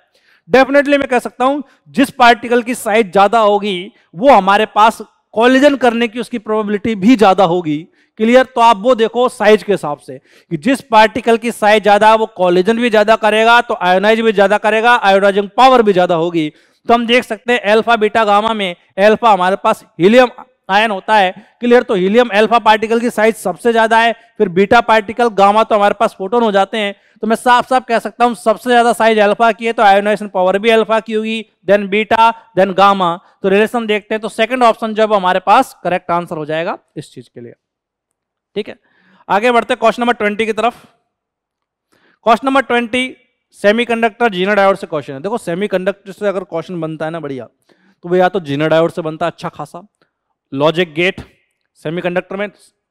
डेफिनेटली मैं कह सकता हूं जिस पार्टिकल की साइज ज्यादा होगी वो हमारे पास कॉलिजन करने की उसकी प्रोबेबिलिटी भी ज्यादा होगी क्लियर तो आप वो देखो साइज के हिसाब से कि जिस पार्टिकल की साइज ज्यादा वो कॉलिजन भी ज्यादा करेगा तो आयोनाइज भी ज्यादा करेगा आयोनाइजिंग पावर भी ज्यादा होगी तो हम देख सकते हैं एल्फा बीटा गामा में एल्फा हमारे पास हीलियम आयन होता है क्लियर तो हीलियम एल्फा पार्टिकल की साइज सबसे ज्यादा है फिर बीटा पार्टिकल गामा तो हमारे पास फोटोन हो जाते हैं तो मैं साफ साफ कह सकता हूं सबसे ज्यादा साइज अल्फा की है तो आयोनाइजेशन पावर भी अल्फा की होगी देन बीटा देन गामा तो रिलेशन देखते हैं तो सेकंड ऑप्शन जब हमारे पास करेक्ट आंसर हो जाएगा इस चीज के लिए ठीक है आगे बढ़ते क्वेश्चन नंबर ट्वेंटी की तरफ question number twenty semiconductor Zener diode से क्वेश्चन है देखो सेमीकंडक्टर से अगर क्वेश्चन बनता है ना बढ़िया तो वो या तो जीना डायोड से बनता है अच्छा खासा लॉजिक गेट सेमीकंडक्टर में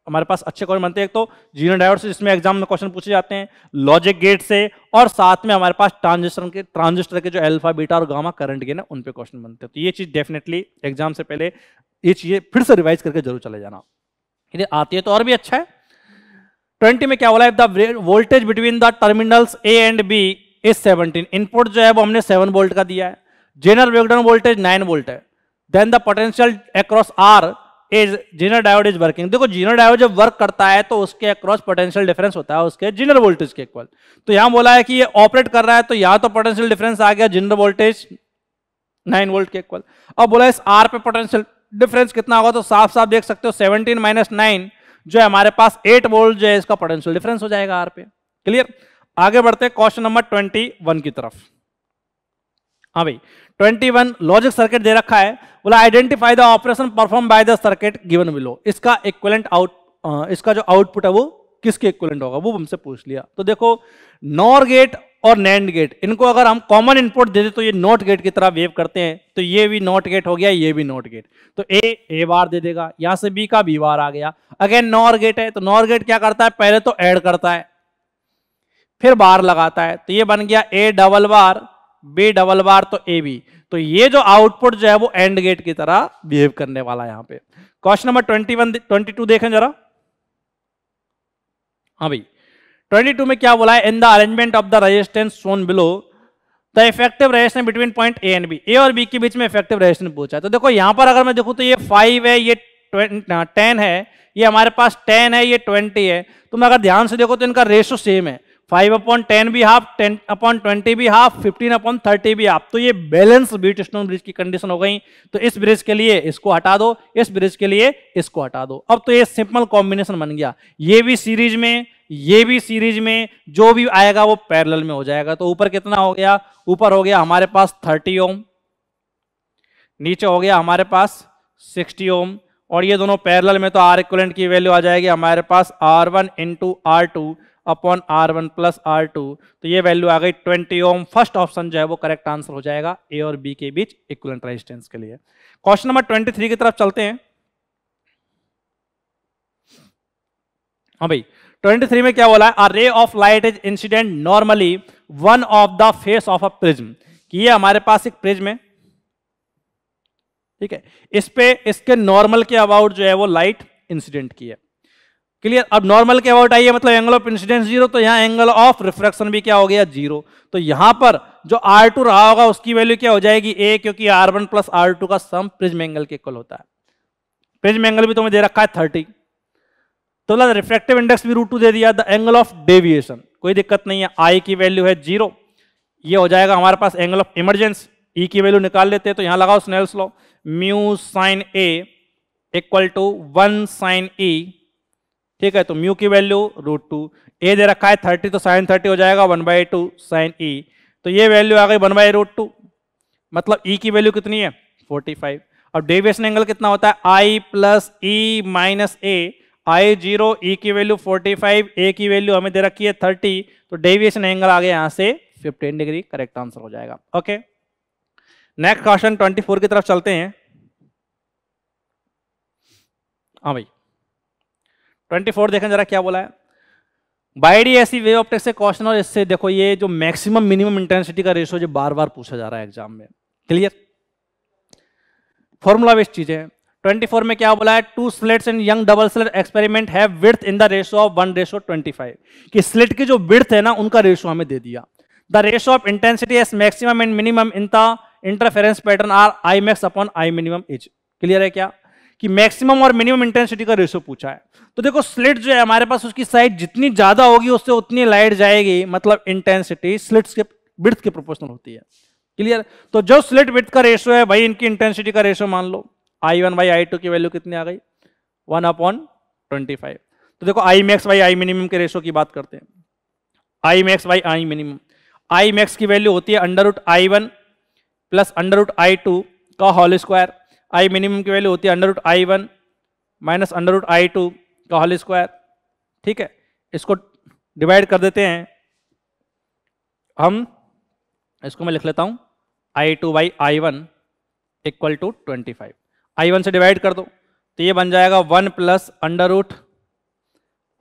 हमारे पास अच्छे क्वेश्चन बनते हैं तो जीरो डायोड से जिसमें एग्जाम में क्वेश्चन पूछे जाते हैं लॉजिक गेट से और साथ में हमारे पास ट्रांजिस्टर के ट्रांजिस्टर के जो अल्फा बीटा और गामा करंट गेन है उन पर क्वेश्चन बनते हैं तो ये चीज डेफिनेटली एग्जाम से पहले ये चीजें फिर से रिवाइज करके जरूर चले जाना यदि आती है तो और भी अच्छा है ट्वेंटी में क्या बोला है the voltage between the terminals A and B is seventeen input जो है वो हमने सेवन वोल्ट का दिया है Zener breakdown voltage nine volt है then the potential across R is Zener diode is working देखो जीनर डायोड जब वर्क करता है तो उसके अक्रॉस पोटेंशियल डिफरेंस होता है उसके जीनर वोल्टेज के इक्वल तो यहां बोला है कि ये ऑपरेट कर रहा है तो यहां तो पोटेंशियल डिफरेंस आ गया जीनर वोल्टेज नाइन वोल्ट के इक्वल अब बोला इस आर पे पोटेंशियल डिफरेंस कितना होगा तो साफ साफ देख सकते हो सेवनटीन माइनस नाइन जो है हमारे पास एट वोल्ट जो है इसका पोटेंशियल डिफरेंस हो जाएगा आर पे क्लियर आगे बढ़ते हैं क्वेश्चन नंबर ट्वेंटी वन की तरफ हाँ भाई ट्वेंटी वन लॉजिक सर्किट दे रखा है बोला identify the operation perform by the circuit given below इसका इक्वलेंट आउट इसका जो आउटपुट है वो किसके इक्वलेंट होगा वो हमसे पूछ लिया तो देखो नॉर गेट और नैंड गेट इनको अगर हम कॉमन इनपुट दे दे तो ये नॉट गेट की तरह वेव करते हैं तो ये भी नॉट गेट हो गया ये भी नॉट गेट तो ए ए बार दे देगा यहां से बी का बी बार आ गया अगेन नॉर गेट है तो नॉर गेट क्या करता है पहले तो एड करता है फिर बार लगाता है तो ये बन गया A double bar B double bar तो ए बी तो ये जो आउटपुट जो है वो एंड गेट की तरह बिहेव करने वाला है यहां पे question number twenty one twenty two देखें जरा हाँ भाई ट्वेंटी टू में क्या बोला है in the arrangement of the resistance shown below the effective resistance between point A and B A और बी के बीच में इफेक्टिव रेजिस्टेंस पूछा है तो देखो यहां पर अगर मैं देखू तो ये फाइव है ये टेन है ये हमारे पास टेन है ये ट्वेंटी है तो मैं अगर ध्यान से देखो तो इनका रेशो सेम है फाइव अपॉन टेन भी हाफ टेन अपॉन ट्वेंटी भी हाफ फिफ्टीन अपॉन थर्टी भी हाफ तो ये बैलेंस बीट स्टोन ब्रिज की कंडीशन हो गई तो इस ब्रिज के लिए इसको हटा दो इस ब्रिज के लिए इसको हटा दो अब तो ये सिंपल कॉम्बिनेशन बन गया ये भी सीरीज में ये भी सीरीज में जो भी आएगा वो पैरल में हो जाएगा तो ऊपर कितना हो गया ऊपर हो गया हमारे पास थर्टी ओम नीचे हो गया हमारे पास सिक्सटी ओम और ये दोनों पैरल में तो आर इक्वलेंट की वैल्यू आ जाएगी हमारे पास R one into R two upon R one plus R two तो ये वैल्यू आ गई ट्वेंटी ओम फर्स्ट ऑप्शन जो है वो करेक्ट आंसर हो जाएगा ए और बी के बीच इक्वलेंट रेजिस्टेंस के लिए क्वेश्चन नंबर ट्वेंटी थ्री की तरफ चलते हैं हाँ भाई ट्वेंटी थ्री में क्या बोला है ray of light is incident normally one of the face of a prism कि ये हमारे पास एक प्रिज्म है ठीक है इस पे इसके नॉर्मल के अबाउट जो है वो लाइट इंसिडेंट की है क्लियर अब नॉर्मल के अबाउट आइए मतलब एंगल ऑफ इंसिडेंस जीरो तो यहाँ एंगल ऑफ रिफ्रैक्शन भी क्या हो गया जीरो तो यहां पर जो आर टू रहा होगा उसकी वैल्यू क्या हो जाएगी ए क्योंकि R one plus R two का सम प्रिज्म एंगल के इक्वल होता है प्रिज्म एंगल भी तुम्हें दे रखा है थर्टी तो बोला रिफ्रेक्टिव इंडेक्स भी रूट दे दिया द एंगल ऑफ डेविएशन कोई दिक्कत नहीं है आई की वैल्यू है जीरो ये हो जाएगा हमारे पास एंगल ऑफ इमरजेंस ई की वैल्यू निकाल लेते हैं तो यहां लगाओ Snell's law mu sine A equal to one sine E ठीक है तो म्यू की वैल्यू रूट टू ए दे रखा है थर्टी तो साइन थर्टी हो जाएगा one by two sine E तो ये वैल्यू आ गई वन बाई रूट टू मतलब ई e की वैल्यू कितनी है फोर्टी फाइव अब डेविएशन एंगल कितना होता है I plus E minus A I zero E की वैल्यू फोर्टी फाइव ए की वैल्यू हमें दे रखी है थर्टी तो डेविएशन एंगल आ गया यहाँ से फिफ्टीन डिग्री करेक्ट आंसर हो जाएगा okay next question twenty four की तरफ चलते हैं हाँ भाई ट्वेंटी फोर देखें जरा क्या बोला है बाई डी ऐसी वे ऑप्टिक्स से क्वेश्चन और इससे देखो ये जो मैक्सिमम मिनिमम इंटेंसिटी का रेशो जो बार बार पूछा जा रहा है एग्जाम में क्लियर फॉर्मूला बेस्ट बेस्ड चीजें 24 में क्या बोला है two slits and Young double slit experiment है width in the ratio of one ratio twenty five की स्लेट की जो विर्थ है ना उनका रेशो हमें दे दिया the ratio of intensity as maximum and minimum in the interference pattern are I max upon I minimum is clear है क्या कि मैक्सिमम और मिनिमम इंटेंसिटी का रेशो पूछा है तो देखो स्लिट जो है हमारे पास उसकी साइड जितनी ज्यादा होगी उससे उतनी लाइट जाएगी मतलब इंटेंसिटी स्लिट्स के ब्रिथ के प्रोपोर्शनल होती है क्लियर तो जो स्लिट ब्रिथ का रेशो है भाई इनकी इंटेंसिटी का रेशो मान लो I one by I two की वैल्यू कितनी आ गई वन अपॉन ट्वेंटी फाइव तो देखो I max by I minimum के रेशो की बात करते हैं I max by I minimum I max की वैल्यू होती है under root I one plus under root I two का होल स्क्वायर आई मिनिमम की वैल्यू होती है under root I one minus under root I two का whole square ठीक है इसको डिवाइड कर देते हैं हम इसको मैं लिख लेता हूँ I two by I one equal to twenty five I one से डिवाइड कर दो तो ये बन जाएगा one plus under root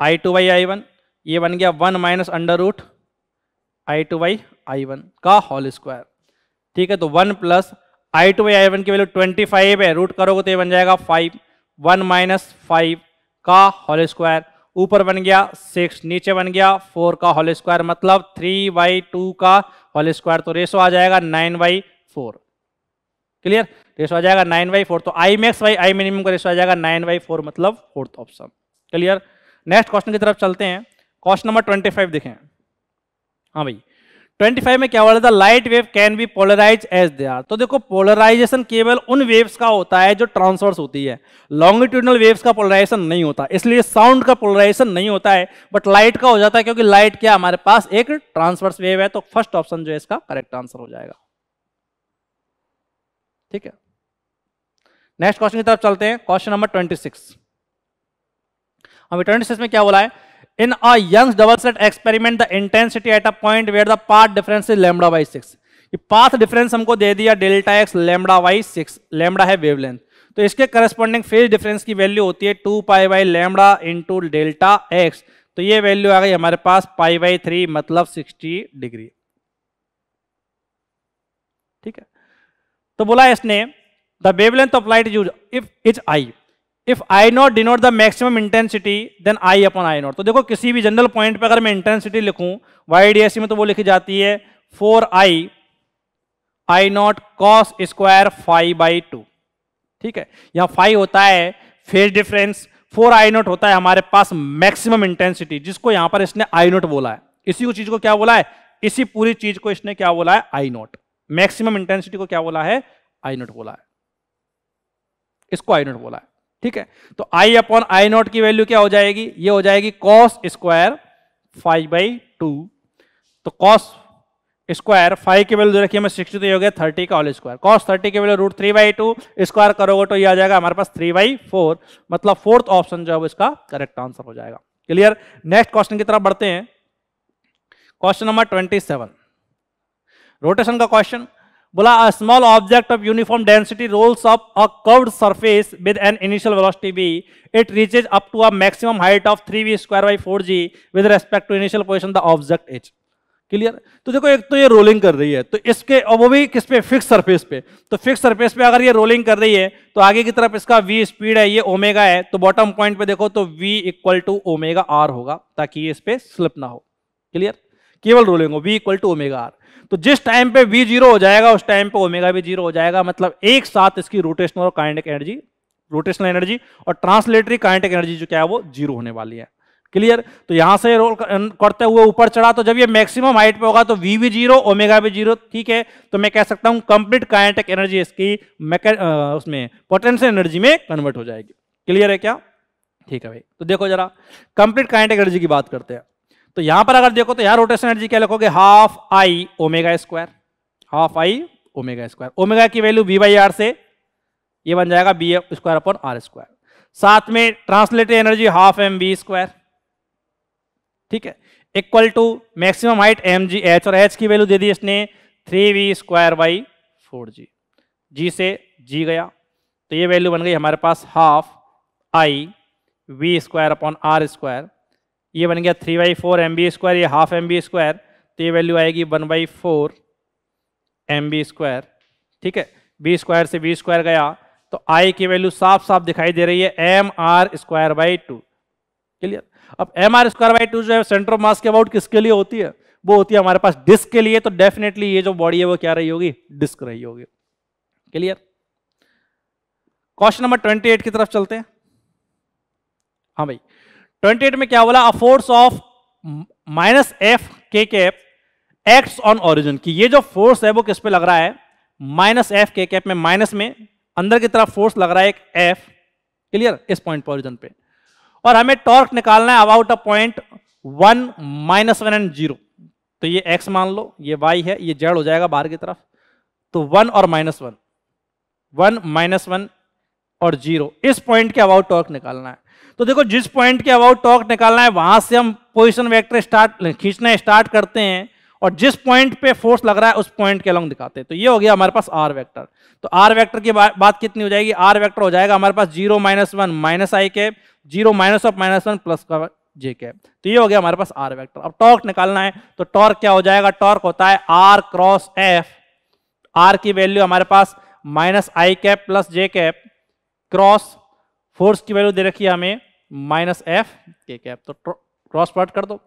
I two by I one ये बन गया one minus under root I two by I one का होल स्क्वायर ठीक है तो one plus I two by I one की वैल्यू ट्वेंटी फाइव है रूट करोगे तो ये बन जाएगा फाइव वन माइनस फाइव का होल स्क्वायर ऊपर बन गया सिक्स नीचे बन गया फोर का होल स्क्वायर मतलब थ्री बाई टू का होल स्क्वायर तो रेशो आ जाएगा nine by four clear ratio आ जाएगा नाइन बाई फोर तो I max by I minimum का रेशो आ जाएगा नाइन बाई फोर मतलब fourth option clear next question की तरफ चलते हैं क्वेश्चन नंबर ट्वेंटी फाइव देखें हाँ भाई 25 में क्या बोला था light wave can be polarise as they are तो देखो पोलराइजेशन केवल उन वेव्स का होता है जो ट्रांसवर्स होती है लॉन्गिट्यूडनल वेव्स का पोलराइजेशन नहीं होता इसलिए साउंड का पोलराइजेशन नहीं होता है बट लाइट का हो जाता है क्योंकि लाइट क्या हमारे पास एक ट्रांसवर्स वेव है तो फर्स्ट ऑप्शन जो है इसका करेक्ट आंसर हो जाएगा ठीक है नेक्स्ट क्वेश्चन की तरफ चलते हैं क्वेश्चन नंबर ट्वेंटी सिक्स अभी ट्वेंटी सिक्स में क्या बोला है in a Young's double set experiment the intensity at a point where the path difference is lambda by six path difference हमको दे दिया delta x lambda by six lambda है wavelength तो इसके करस्पॉन्डिंग फेज डिफरेंस की value होती है two pi by lambda into delta x तो ये वैल्यू आ गई हमारे पास पाई बाई थ्री मतलब सिक्सटी डिग्री ठीक है तो बोला इसने the wavelength of light use if is I if I naught denote the maximum intensity then I upon I naught तो देखो किसी भी जनरल पॉइंट पे अगर मैं इंटेंसिटी लिखूं वाई डी में तो वो लिखी जाती है four I I naught cos square five by two ठीक है यहां फाइव होता है phase difference four I naught होता है हमारे पास मैक्सिमम इंटेंसिटी जिसको यहां पर इसने आई नॉट बोला है इसी को चीज को क्या बोला है इसी पूरी चीज को इसने क्या बोला है आई नॉट मैक्सिमम इंटेंसिटी को क्या बोला है आई नॉट बोला है इसको आई नॉट बोला है ठीक है तो आई अपॉन आई नॉट की वैल्यू क्या हो जाएगी ये हो जाएगी cos square five by two तो कॉस स्क्वायर फाइव की वैल्यू रखिए मैं सिक्सटी तो ये हो गया थर्टी का ऑल स्क्वायर कॉस थर्टी की value root three by two square करोगे तो ये आ जाएगा हमारे पास थ्री बाई फोर मतलब फोर्थ ऑप्शन जो है वो इसका करेक्ट आंसर हो जाएगा क्लियर नेक्स्ट क्वेश्चन की तरफ बढ़ते हैं question number twenty seven rotation का क्वेश्चन बोला a small object of uniform density rolls of a curved surface with an initial velocity b it reaches up to a maximum height of three we square by four g with respect to initial position the object h clear तो देखो एक तो ये rolling कर रही है तो इसके और वो भी किस पे फिक्स सरफेस पे तो फिक्स सरफेस पे अगर ये रोलिंग कर रही है तो आगे की तरफ इसका वी स्पीड है ये ओमेगा है तो बॉटम पॉइंट पे देखो तो v equal to omega r होगा ताकि ये इस पे स्लिप ना हो क्लियर केवल रोलिंग हो v equal to omega r तो जिस टाइम पे वी जीरो हो जाएगा उस टाइम पे ओमेगा भी जीरो हो जाएगा मतलब एक साथ इसकी रोटेशनल और काइनेटिक एनर्जी रोटेशनल एनर्जी और ट्रांसलेटरी काइनेटिक एनर्जी जो क्या है वो जीरो होने वाली है क्लियर तो यहां से रोल करते हुए ऊपर चढ़ा तो जब ये मैक्सिमम हाइट पे होगा तो वी भी जीरो ओमेगा भी जीरो ठीक है तो मैं कह सकता हूं कंप्लीट काइनेटिक एनर्जी इसकी उसमें पोटेंशियल एनर्जी में कन्वर्ट हो जाएगी क्लियर है क्या ठीक है भाई तो देखो जरा कंप्लीट काइनेटिक एनर्जी की बात करते हैं तो यहां पर अगर देखो तो यहां रोटेशन एनर्जी क्या लिखोगे half I omega square half I omega square omega की वैल्यू बी बाई आर से ये बन जाएगा B square upon are square साथ में translated energy half M B square ठीक है equal to maximum height M G H और एच की वैल्यू दे दी इसने three we square by four G G से जी गया तो ये वैल्यू बन गई हमारे पास half I we square upon are square ये बन गया three by four m B square ये हाफ एम बी स्क्वायर तो ये वैल्यू आएगी one by four m B square ठीक है बी स्क्वायर से बी स्क्वायर गया तो आई की वैल्यू साफ साफ दिखाई दे रही है m r square by two clear अब m r square by two जो है सेंटर ऑफ मास के अबाउट किसके लिए होती है वो होती है हमारे पास डिस्क के लिए तो डेफिनेटली ये जो बॉडी है वो क्या रही होगी डिस्क रही होगी clear question number twenty eight की तरफ चलते हैं हाँ भाई ट्वेंटी एट में क्या बोला a force of minus f k cap x on origin की ये जो फोर्स है वो किस पे लग रहा है माइनस एफ के कैप में माइनस में अंदर की तरफ फोर्स लग रहा है एक एफ क्लियर इस पॉइंट पर ओरिजिन पे और हमें टॉर्क निकालना है about a point one minus one and zero तो ये एक्स मान लो ये वाई है ये जेड हो जाएगा बाहर की तरफ तो वन और minus one one minus one और जीरो इस पॉइंट के अबाउट टॉर्क निकालना है तो देखो जिस पॉइंट के अबाउट टॉक निकालना है वहां से हम पोजिशन वैक्टर स्टार्ट खींचना स्टार्ट करते हैं और जिस पॉइंट पे फोर्स लग रहा है उस पॉइंट के अलॉन्ग दिखाते हैं तो ये हो गया हमारे पास आर वेक्टर तो आर वेक्टर की बा, बात कितनी हो जाएगी आर वेक्टर हो जाएगा हमारे पास zero minus one minus I cap zero minus of minus one plus का जे कैप तो ये हो गया हमारे पास आर वेक्टर अब टॉर्क निकालना है तो टॉर्क क्या हो जाएगा टॉर्क होता है आर क्रॉस एफ आर की वैल्यू हमारे पास minus I cap plus j cap cross force की वैल्यू दे रखी है हमें माइनस एफ के कैप तो क्रॉस प्लॉट कर दो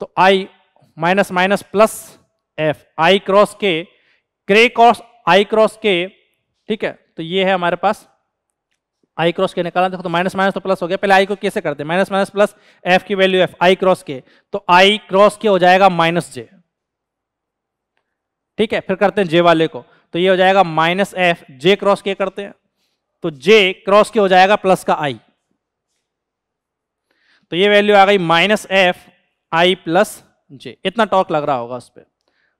तो I minus minus plus f I cross k क्रे क्रॉस आई क्रॉस के ठीक है तो ये है हमारे पास आई क्रॉस के निकाला देखो तो माइनस माइनस तो प्लस हो गया पहले आई को कैसे करते हैं माइनस माइनस प्लस एफ की value f I cross k तो आई क्रॉस के हो जाएगा माइनस जे ठीक है फिर करते हैं जे वाले को तो ये हो जाएगा माइनस एफ जे क्रॉस के करते हैं तो जे क्रॉस के हो जाएगा प्लस का आई तो ये वैल्यू आ गई minus f I plus j इतना टॉर्क लग रहा होगा उस पर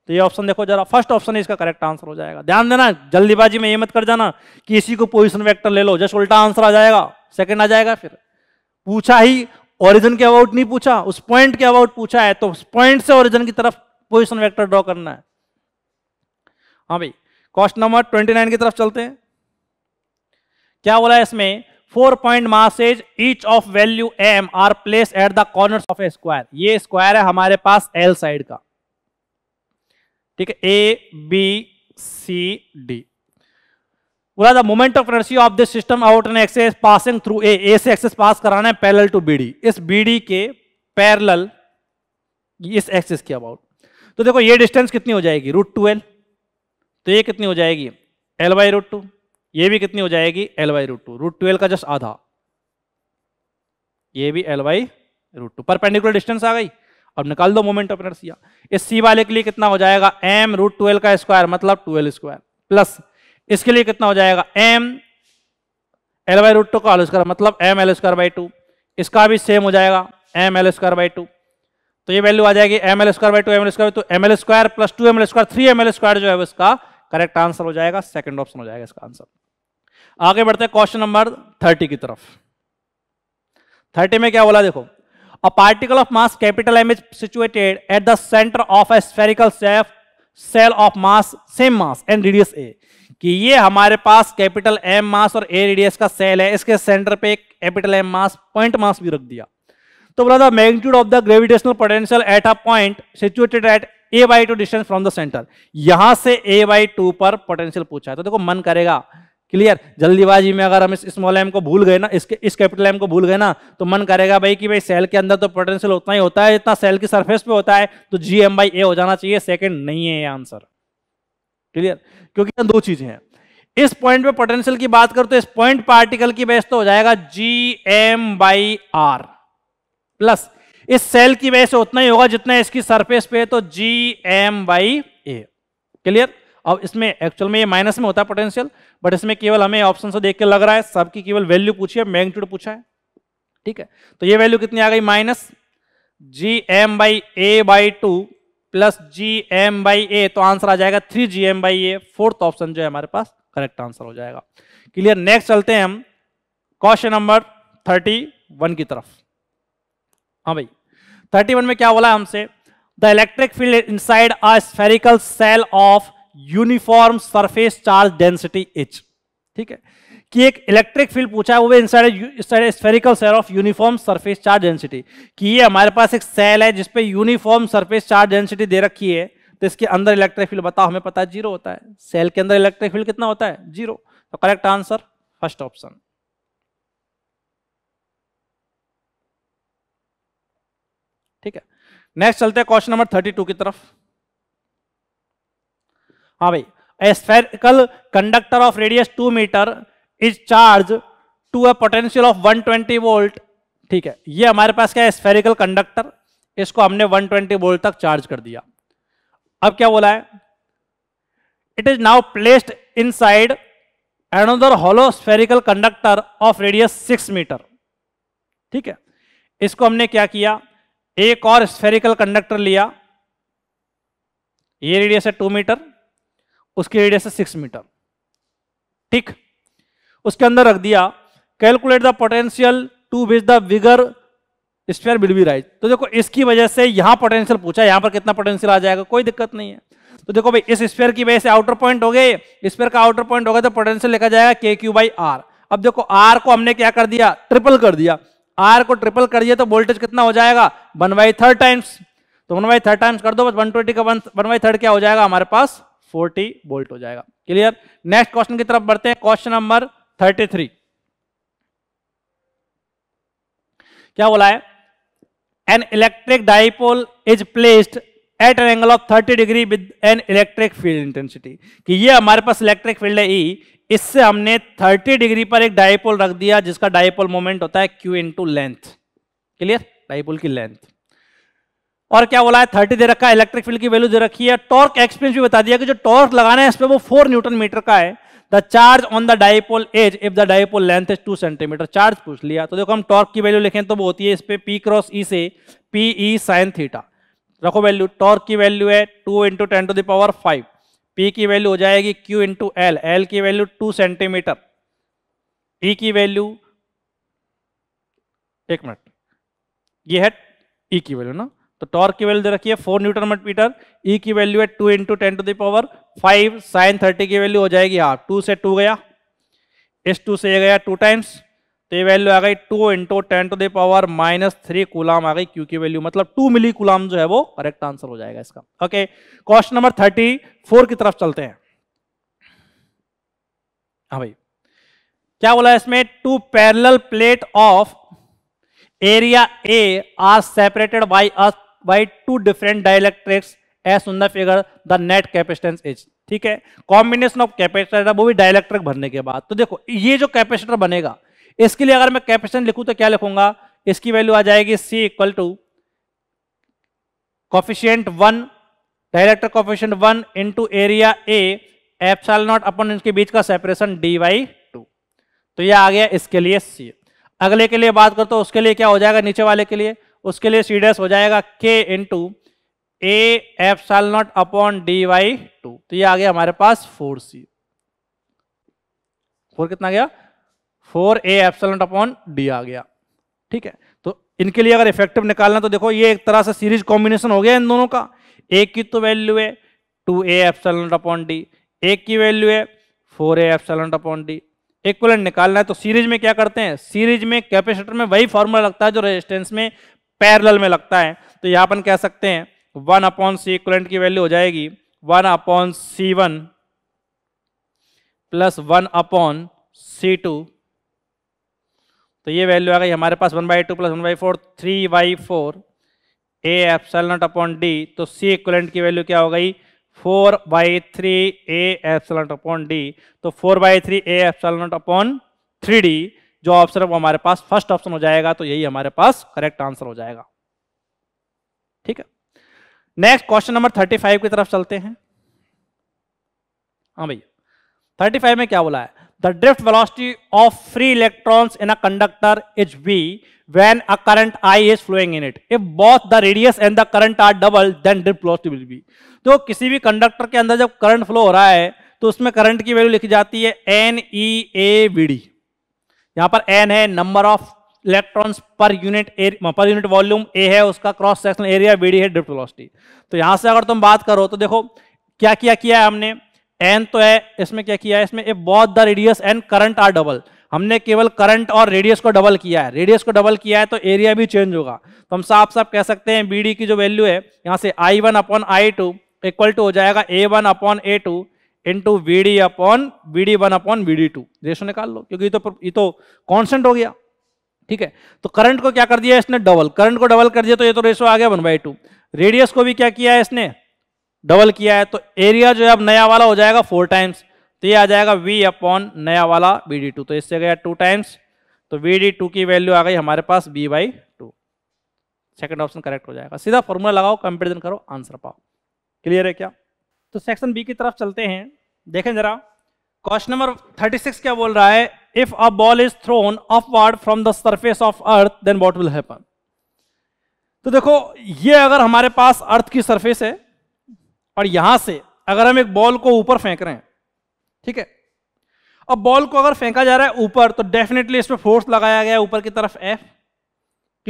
तो ये ऑप्शन देखो जरा फर्स्ट ऑप्शन इसका करेक्ट आंसर हो जाएगा ध्यान देना जल्दीबाजी में ये मत कर जाना कि इसी को पोजिशन वैक्टर ले लो जस्ट उल्टा आंसर आ जाएगा सेकंड आ जाएगा फिर पूछा ही ओरिजिन के अबाउट नहीं पूछा उस पॉइंट के अबाउट पूछा है तो उस पॉइंट से ओरिजिन की तरफ पोजिशन वैक्टर ड्रॉ करना है हाँ भाई क्वेश्चन नंबर ट्वेंटी नाइन की तरफ चलते हैं क्या बोला है इसमें four point masses each of value m are place at the corner of a square ये स्क्वायर है हमारे पास एल साइड का ठीक है A B C D the moment of energy of this system out an axis passing through A A से axis pass कराना है पैरल टू बी डी इस बी डी के पैरल इस एक्सेस के अबाउट तो देखो ये डिस्टेंस कितनी हो जाएगी रूट टू एल तो ये कितनी हो जाएगी एल बाई रूट टू ये भी कितनी हो जाएगी l by root two root twelve का जस्ट आधा ये भी एल वाई रूट टू पर पेंडिकुलर डिस्टेंस आ गई अब निकाल दो मोमेंट ऑफ इनर्सिया इस सी वाले के लिए कितना हो जाएगा एम रूट ट्वेल्व का स्क्वायर मतलब ट्वेल्व स्क्वायर प्लस इसके लिए कितना हो जाएगा m l by root two का होल स्क्वायर मतलब m l square by two इसका भी सेम हो जाएगा m l square by two तो ये वैल्यू आ जाएगी m l square by two m l square तो m l square plus two m l square three m l square जो है उसका करेक्ट आंसर हो जाएगा सेकंड ऑप्शन हो जाएगा इसका आंसर आगे बढ़ते हैं क्वेश्चन नंबर थर्टी की तरफ थर्टी में क्या बोला देखो a particle of mass capital M is situated at the centre of a spherical safe shell of mass same mass and radius a कि ये हमारे पास कैपिटल एम मास और ए रेडियस का सेल है इसके सेंटर पे capital M mass point mass भी रख दिया तो बोला था magnitude of the gravitational potential at a point situated at a by two distance from the centre यहां से ए बाई टू पर पोटेंशियल पूछा है तो देखो मन करेगा क्लियर जल्दीबाजी में अगर हम इस स्मॉल एम को भूल गए ना इसके इस कैपिटल एम को भूल गए ना तो मन करेगा भाई कि भाई सेल के अंदर तो पोटेंशियल उतना ही होता है इतना सेल की सरफेस पे होता है तो जी एम बाई ए हो जाना चाहिए सेकंड नहीं है ये आंसर क्लियर क्योंकि दो चीजें हैं इस पॉइंट पे पोटेंशियल की बात करो तो इस पॉइंट पार्टिकल की बेस तो हो जाएगा g M by r plus इस सेल की वजह से उतना ही होगा जितना इसकी सरफेस पे तो g M by a clear अब इसमें एक्चुअल में ये माइनस में होता है पोटेंशियल बट इसमें केवल हमें ऑप्शन से देख के लग रहा है सबकी केवल वैल्यू पूछी है मैग्नीट्यूड पूछा है ठीक है तो ये वैल्यू कितनी आ गई minus g M by a by two plus g M by a तो आंसर आ जाएगा three g M by a fourth option जो है हमारे पास करेक्ट आंसर हो जाएगा क्लियर नेक्स्ट चलते हैं हम क्वेश्चन नंबर थर्टी वन की तरफ हाँ भाई थर्टी वन में क्या बोला हमसे the electric field inside a spherical shell of uniform surface charge density h ठीक है कि एक इलेक्ट्रिक फील्ड पूछा है वो भी inside shell of uniform surface charge density कि ये हमारे पास एक सेल है जिसपे यूनिफॉर्म सरफेस चार्ज डेंसिटी दे रखी है तो इसके अंदर इलेक्ट्रिक फील्ड बताओ हमें पता है जीरो होता है सेल के अंदर इलेक्ट्रिक फील्ड कितना होता है जीरो तो करेक्ट आंसर फर्स्ट ऑप्शन ठीक है नेक्स्ट चलते हैं क्वेश्चन नंबर थर्टी टू की तरफ हाँ भाई spherical conductor of radius two metre is charge to a potential of one twenty volt ठीक है ये हमारे पास क्या है स्फेरिकल कंडक्टर इसको हमने 120 वोल्ट तक चार्ज कर दिया अब क्या बोला है it is now placed inside another hollow spherical conductor of radius six metre ठीक है इसको हमने क्या किया एक और स्फेरिकल कंडक्टर लिया ये रेडियस है टू मीटर उसकी रेडियस है सिक्स मीटर ठीक उसके अंदर रख दिया calculate the potential to which the bigger sphere will be raise तो देखो इसकी वजह से यहां पोटेंशियल पूछा यहां पर कितना पोटेंशियल आ जाएगा कोई दिक्कत नहीं है तो देखो भाई इस स्पेयर की वजह से आउटर पॉइंट हो गए स्पेयर का आउटर पॉइंट होगा तो पोटेंशियल लिखा जाएगा के क्यू बाई आर अब देखो आर को हमने क्या कर दिया ट्रिपल कर दिया आर को ट्रिपल कर दिया तो वोल्टेज कितना हो जाएगा वन बाई थर्ड टाइम्स तो वन बाई थर्ड टाइम्स कर दो बस वन ट्वेंटी का वन वन बाई थर्ड क्या हो जाएगा हमारे पास फोर्टी बोल्ट हो जाएगा क्लियर नेक्स्ट क्वेश्चन की तरफ बढ़ते हैं क्वेश्चन नंबर थ्री क्या बोला है an electric dipole is placed at an angle of 30 degree with an electric field intensity कि ये हमारे पास इलेक्ट्रिक फील्ड है ई e। इससे हमने 30 डिग्री पर एक डायपोल रख दिया जिसका डायपोल मोमेंट होता है Q into length clear dipole की लेंथ और क्या बोला है थर्टी दे रखा है इलेक्ट्रिक फील्ड की वैल्यू दे रखी है टॉर्क एक्सपीरियंस भी बता दिया कि जो टॉर्क लगाना है इस पर वो फोर न्यूटन मीटर का है the charge on the dipole as if the dipole length is two centimetre charge पूछ लिया तो देखो हम टॉर्क की वैल्यू लिखें तो वो होती है इस पर पी क्रॉस ई से पी ई साइन थीटा रखो वैल्यू टॉर्क की वैल्यू है two into ten to the power five P की वैल्यू हो जाएगी क्यू इंटू एल एल की वैल्यू टू सेंटीमीटर ई की वैल्यू एक मिनट ये है ई e की वैल्यू ना तो टॉर्क की वैल्यू दे रखी है फोर न्यूटन मीटर ई की वैल्यू है two into ten to the power five sine thirty की वैल्यू हो जाएगी हाँ टू से टू गया एस टू से गया टू टाइम्स तो ये वैल्यू आ गई two into ten to the power minus three coulomb आ गई क्यू की वैल्यू मतलब टू मिली कुलाम जो है वो करेक्ट आंसर हो जाएगा इसका okay question number thirty four की तरफ चलते हैं हाँ भाई क्या बोला इसमें two parallel plate of area A are separated by uh by two different dielectrics as on the figure the net capacitance is ठीक है कॉम्बिनेशन ऑफ कैपेसिटर वो भी डायलैक्ट्रिक भरने के बाद तो देखो ये जो कैपेसिटर बनेगा इसके लिए अगर मैं कैपेसिटर लिखूं तो क्या लिखूंगा इसकी वैल्यू आ जाएगी C equal to coefficient one dielectric coefficient one into area A epsilon not upon इनके बीच का सेपरेशन डी वाई टू तो यह आ गया इसके लिए सी अगले के लिए बात करते हो उसके लिए क्या हो जाएगा नीचे वाले के लिए उसके लिए सी डैस हो जाएगा K into A epsilon not upon D by two तो ये आ गया हमारे पास फोर सी फोर कितना गया four A epsilon not upon D आ गया ठीक है तो इनके लिए अगर इफेक्टिव निकालना तो देखो ये एक तरह से सीरीज कॉम्बिनेशन हो गया इन दोनों का एक की तो वैल्यू है two A epsilon not upon D एक की वैल्यू है four A epsilon not upon D equivalent निकालना है तो सीरीज में क्या करते हैं सीरीज में कैपेसिटर में वही फॉर्मूला लगता है जो रेजिस्टेंस में पैरल में लगता है तो यहाँ पर कह सकते हैं वन अपॉन सी इक्वलेंट की वैल्यू हो जाएगी one upon C one plus one upon C two तो ये वैल्यू आ गई हमारे पास one by two plus one by four three by four A epsilon not upon D तो सी इक्वलेंट की वैल्यू क्या हो गई four by three A epsilon not upon D तो four by three A epsilon not upon three D जो option है वो हमारे पास फर्स्ट ऑप्शन हो जाएगा तो यही हमारे पास करेक्ट आंसर हो जाएगा ठीक है next question number thirty five की तरफ चलते हैं हाँ भैया थर्टी फाइव में क्या बोला है the drift velocity of free electrons in a conductor is v when a current I is flowing in it if both the radius and the current are double then drift velocity will be तो किसी भी conductor के अंदर जब current flow हो रहा है तो उसमें करंट की वैल्यू लिखी जाती है N E A V D यहां पर एन है number of electrons per unit per unit volume A है उसका cross section area B D है ड्रिफ्ट वेलोसिटी तो यहां से अगर तुम बात करो तो देखो क्या क्या किया है हमने एन तो है इसमें क्या किया है इसमें ए बहुत the radius and current are double हमने केवल करंट और रेडियस को डबल किया है रेडियस को डबल किया है तो एरिया भी चेंज होगा तो हम साफ साफ कह सकते हैं बी डी की जो वैल्यू है यहाँ से I one upon I two equal to हो जाएगा A one upon A two into V D upon V D one upon V D two ratio निकाल लो क्योंकि ये तो ये तो कॉन्स्टेंट हो गया ठीक है तो करंट को क्या कर दिया इसने डबल करंट को डबल कर दिया तो ये तो रेशो आ गया वन बाई टू रेडियस को भी क्या किया है इसने डबल किया है तो एरिया जो है अब नया वाला हो जाएगा फोर टाइम्स तो ये आ जाएगा वी अपॉन नया वाला बी डी टू तो इससे गया टू टाइम्स तो वी डी टू की वैल्यू आ गई हमारे पास B by two second option correct हो जाएगा सीधा फॉर्मूला लगाओ कंपेरिजन करो आंसर पाओ क्लियर है क्या तो सेक्शन बी की तरफ चलते हैं देखें जरा क्वेश्चन नंबर 36 क्या बोल रहा है if a ball is thrown upward from the surface of earth then what will happen तो देखो ये अगर हमारे पास अर्थ की सरफेस है और यहां से अगर हम एक बॉल को ऊपर फेंक रहे हैं ठीक है अब बॉल को अगर फेंका जा रहा है ऊपर तो डेफिनेटली इस पर फोर्स लगाया गया है ऊपर की तरफ एफ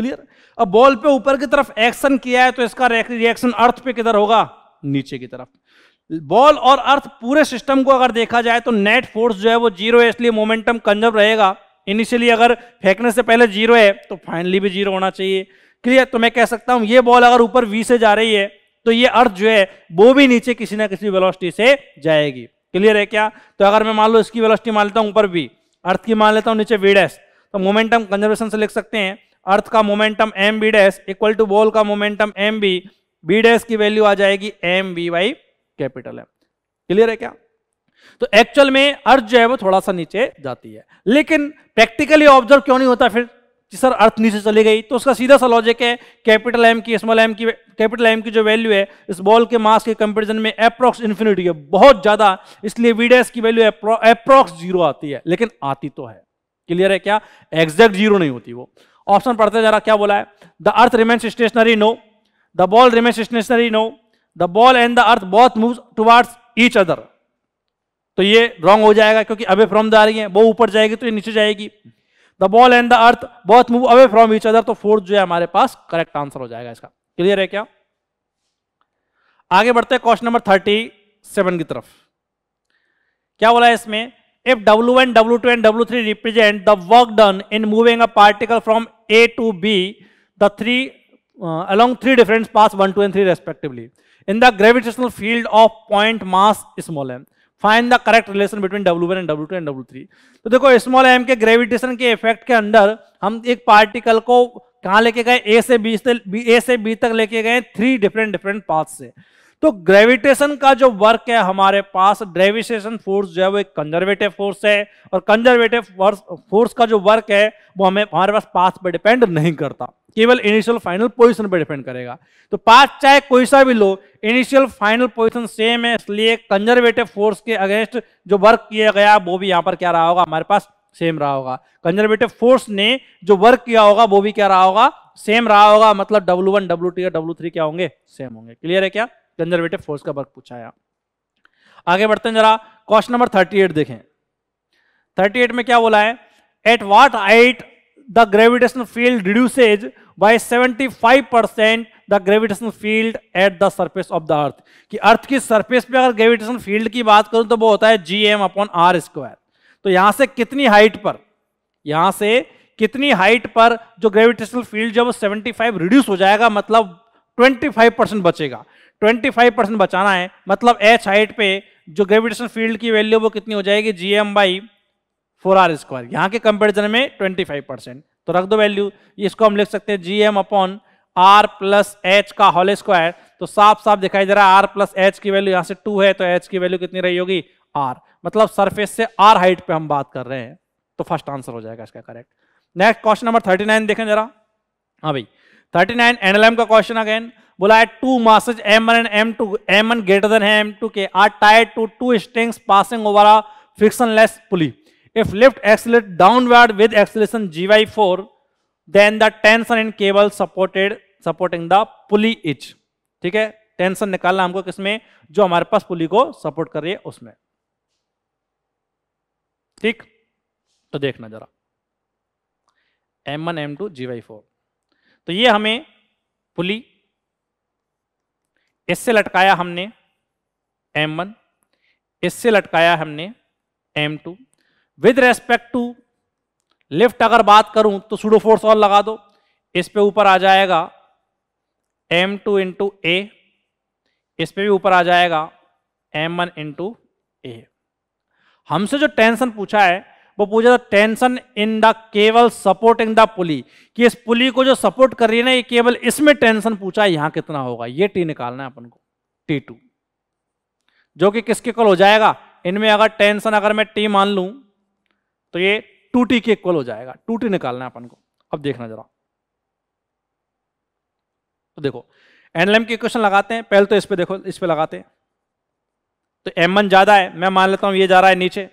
क्लियर अब बॉल पे ऊपर की तरफ एक्शन किया है तो इसका रिएक्शन अर्थ पे किधर होगा नीचे की तरफ बॉल और अर्थ पूरे सिस्टम को अगर देखा जाए तो नेट फोर्स जो है वो जीरो है इसलिए मोमेंटम कंजर्व रहेगा इनिशियली अगर फेंकने से पहले जीरो है तो फाइनली भी जीरो होना चाहिए क्लियर तो मैं कह सकता हूं ये बॉल अगर ऊपर वी से जा रही है तो ये अर्थ जो है वो भी नीचे किसी ना किसी वेलोसिटी से जाएगी क्लियर है क्या तो अगर मैं मान लो इसकी वेलोसिटी मान लेता हूं ऊपर वी अर्थ की मान लेता हूं नीचे वी डैश तो मोमेंटम कंजर्वेशन से लिख सकते हैं अर्थ का momentum M B dash equal to ball का momentum M B B dash की वैल्यू आ जाएगी एम बी बाई कैपिटल है क्लियर है क्या तो एक्चुअल में अर्थ जो है वो थोड़ा सा नीचे जाती है लेकिन प्रैक्टिकली ऑब्जर्व क्यों नहीं होता फिर कि सर अर्थ नीचे चली गई तो उसका सीधा सा लॉजिक है कैपिटल एम की स्मॉल एम की कैपिटल एम की जो वैल्यू है इस बॉल के मास के कंपैरिजन में अप्रोक्स इन्फिनिटी है बहुत ज्यादा इसलिए वीडेस की वैल्यू अप्रोक्स जीरो आती है लेकिन आती तो है क्लियर है क्या एग्जैक्ट जीरो नहीं होती वो ऑप्शन पढ़ते जरा क्या बोला है the earth remains stationary no the ball remains stationary no the ball and the earth both move towards each other तो ये रॉन्ग हो जाएगा क्योंकि अवे फ्रॉम द आ रही है वो ऊपर जाएगी तो ये नीचे जाएगी the ball and the earth both move away from each other तो फोर्थ जो है हमारे पास करेक्ट आंसर हो जाएगा इसका क्लियर है क्या आगे बढ़ते हैं क्वेश्चन नंबर थर्टी सेवन की तरफ क्या बोला है इसमें if W N W two and W three represent the work done in moving a particle from A to B the three along three different paths one two and three respectively in the gravitational field of point mass small M fine the correct relation between W one and W two and W three तो देखो small M के gravitation के effect के अंदर हम एक particle को कहा लेके गए ए से बी से ए से बी तक लेके गए थ्री डिफरेंट डिफरेंट पाथ से तो ग्रेविटेशन का जो वर्क है हमारे पास ग्रेविटेशन फोर्स जो है वो एक कंजर्वेटिव फोर्स है और कंजर्वेटिव फोर्स का जो वर्क है वो हमें हमारे पास पाथ पे डिपेंड नहीं करता केवल इनिशियल फाइनल पोजीशन पे डिपेंड करेगा तो पाथ चाहे कोई सा भी लो इनिशियल फाइनल पोजीशन सेम है इसलिए कंजर्वेटिव फोर्स के अगेंस्ट जो वर्क किया गया वो भी यहाँ पर क्या रहा होगा हमारे पास सेम रहा होगा कंजर्वेटिव फोर्स ने जो वर्क किया होगा वो भी क्या रहा होगा सेम रहा होगा मतलब डब्ल्यू वन डब्ल्यू टू या डब्ल्यू थ्री क्या होंगे सेम होंगे क्लियर है क्या कंजर्वेटिव फोर्स का वर्क पूछा है आगे बढ़ते हैं जरा क्वेश्चन नंबर 38 देखें 38 में क्या बोला है at what height the gravitation field reduces by 75 percent the gravitation field at the surface of the earth कि अर्थ की सर्फेस पे अगर ग्रेविटेशन फील्ड की बात करूं तो वो होता है G M upon are square तो यहां से कितनी हाइट पर यहां से कितनी हाइट पर जो ग्रेविटेशनल फील्ड जब वो 75 रिड्यूस हो जाएगा मतलब 25 परसेंट बचेगा 25 परसेंट बचाना है मतलब एच हाइट पे जो ग्रेविटेशन फील्ड की वैल्यू वो कितनी हो जाएगी G M by four R square यहाँ के कंपेरिजन में 25 परसेंट तो रख दो वैल्यू इसको हम लिख सकते हैं G M upon R plus H का होल स्क्वायर तो साफ साफ दिखाई दे रहा है आर प्लस एच की वैल्यू यहाँ से टू है तो एच की वैल्यू कितनी रही होगी आर मतलब सरफेस से आर हाइट पे हम बात कर रहे हैं तो फर्स्ट आंसर हो जाएगा इसका correct next question number thirty nine देखें जरा हाँ भाई थर्टी नाइन एनएलएम का क्वेश्चन अगेन बोला है two masses M one and M two M one greater than है एम टू के are tied to two strings passing over a frictionless pulley if lift accelerate downward with acceleration G by four then the tension in cable supported supporting the pulley is ठीक है tension निकालना हमको किसमें जो हमारे पास पुली को support कर रही है उसमें ठीक तो देखना जरा M M one two G by four तो ये हमें पुली इससे लटकाया हमने एम वन इससे लटकाया हमने M two with respect to lift अगर बात करूं तो सुडो फोर्स और लगा दो इस पे ऊपर आ जाएगा एम टू इंटू ए इस पे भी ऊपर आ जाएगा एम वन इंटू ए हमसे जो टेंशन पूछा है वो पूछा था tension in the cable supporting the pulley कि इस पुली को जो सपोर्ट कर रही है ना ये केवल इसमें टेंशन पूछा यहां कितना होगा ये टी निकालना है अपन को टी टू जो कि किसके कल हो जाएगा इनमें अगर टेंशन अगर मैं टी मान लू तो ये टू टी के इक्वल हो जाएगा टू टी निकालना है अपन को अब देखना जरा तो देखो एनएलएम के क्वेश्चन लगाते हैं पहले तो इस पे देखो इस पे लगाते हैं तो एम वन ज्यादा है मैं मान लेता हूं ये जा रहा है नीचे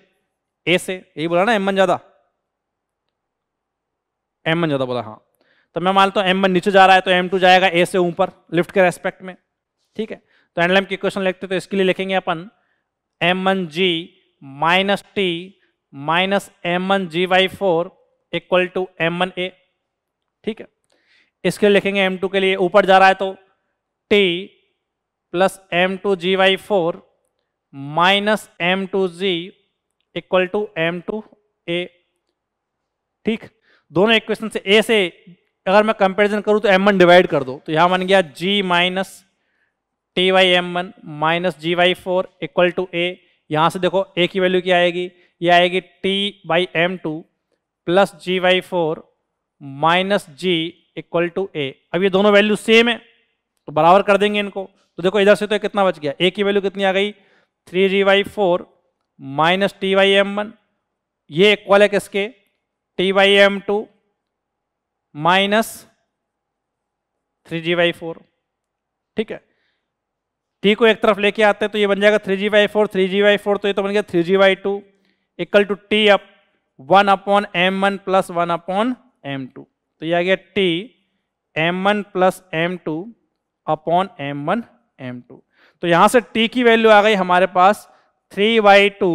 ए से यही बोला ना एम वन ज्यादा एम वन ज्यादा बोला हाँ तो मैं मानता हूँ एम वन नीचे जा रहा है तो एम टू जाएगा ए से ऊपर लिफ्ट के रेस्पेक्ट में ठीक है तो एंडलैम की क्वेश्चन लिखते तो इसके लिए लिखेंगे अपन M one G minus T minus M one G by four equal to M one A ठीक है इसके लिए लिखेंगे एम टू के लिए ऊपर जा रहा है तो T plus M two G by four minus M two G equal to M two A ठीक दोनों इक्वेशन से ए से अगर मैं कंपेरिजन करूं तो एम वन डिवाइड कर दो तो यहां बन गया G minus T by M one minus G by four equal to A यहां से देखो ए की वैल्यू क्या आएगी ये आएगी T by M two plus G by four minus G equal to A अब ये दोनों वैल्यू सेम है तो बराबर कर देंगे इनको तो देखो इधर से तो कितना बच गया ए की वैल्यू कितनी आ गई three G by four minus T by M one ये इक्वल है किसके T by M two minus three G by four ठीक है टी को एक तरफ लेके आते हैं तो ये बन जाएगा three G by four three G by four तो ये तो बन गया three G by two equal to T up one upon M one plus one upon M two तो ये आ गया T M one plus M two upon M one M two तो यहां से टी की वैल्यू आ गई हमारे पास three by two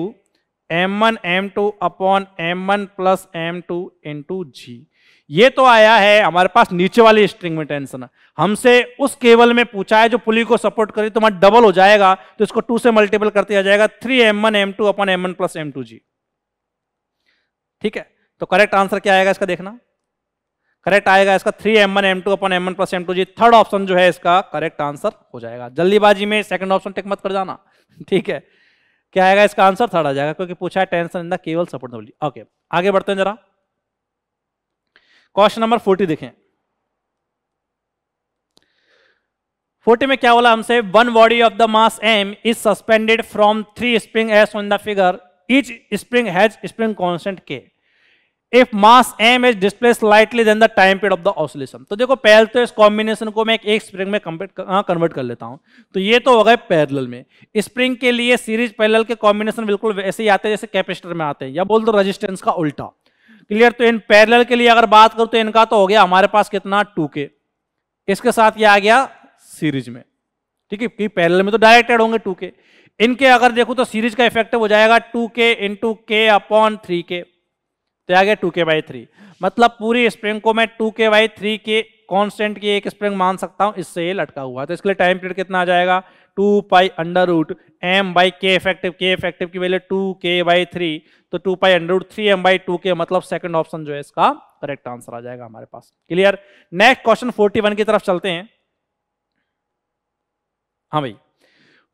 M one M two upon M one plus M two into G ये तो आया है हमारे पास नीचे वाली स्ट्रिंग में टेंशन हमसे उस केबल में पूछा है जो पुली को सपोर्ट करे तो हमारा डबल हो जाएगा तो इसको टू से मल्टीपल कर दिया जाएगा three M one M two upon M one plus M two G ठीक है तो करेक्ट आंसर क्या आएगा इसका देखना करेक्ट आएगा इसका three M one M two upon M one plus M two G third option जो है इसका करेक्ट आंसर हो जाएगा जल्दीबाजी में सेकंड ऑप्शन टिक मत कर जाना ठीक है क्या आएगा इसका आंसर थर्ड आ जाएगा क्योंकि पूछा है tension in the cable support W okay आगे बढ़ते हैं जरा क्वेश्चन नंबर फोर्टी देखें फोर्टी में क्या बोला हमसे one body of the mass M is suspended from three springs on the figure each spring has spring constant k if mass M is displaced slightly then the time period of the oscillation तो देखो पहले तो इस combination को मैं एक, एक spring में कन्वर्ट हाँ, कर लेता हूं तो ये तो हो गए पैरेलल में स्प्रिंग के लिए सीरीज पैरेलल के कॉम्बिनेशन बिल्कुल वैसे ही आते हैं जैसे कैपेसिटर में आते हैं या बोल दो रजिस्टेंस का उल्टा क्लियर तो इन पैरेलल के लिए अगर बात करूं तो इनका तो हो गया हमारे पास कितना टू इसके साथ ये आ गया सीरीज में ठीक है पैरेलल में तो डायरेक्टेड होंगे टू इनके अगर देखो तो सीरीज का इफेक्टिव हो जाएगा टू के इंटू के अपॉन थ्री के तो आ गया टू के बाई थ्री मतलब पूरी स्प्रिंग को मैं टू के बाई थ्री के कॉन्स्टेंट की एक स्प्रिंग मान सकता हूँ इससे ये लटका हुआ तो इसके लिए टाइम पीरियड कितना आ जाएगा two pi under root M by K effective K effective की value two K by three तो two pi under root three M by two K मतलब सेकंड ऑप्शन जो है इसका करेक्ट आंसर आ जाएगा हमारे पास clear next question forty one की तरफ चलते हैं हाँ भाई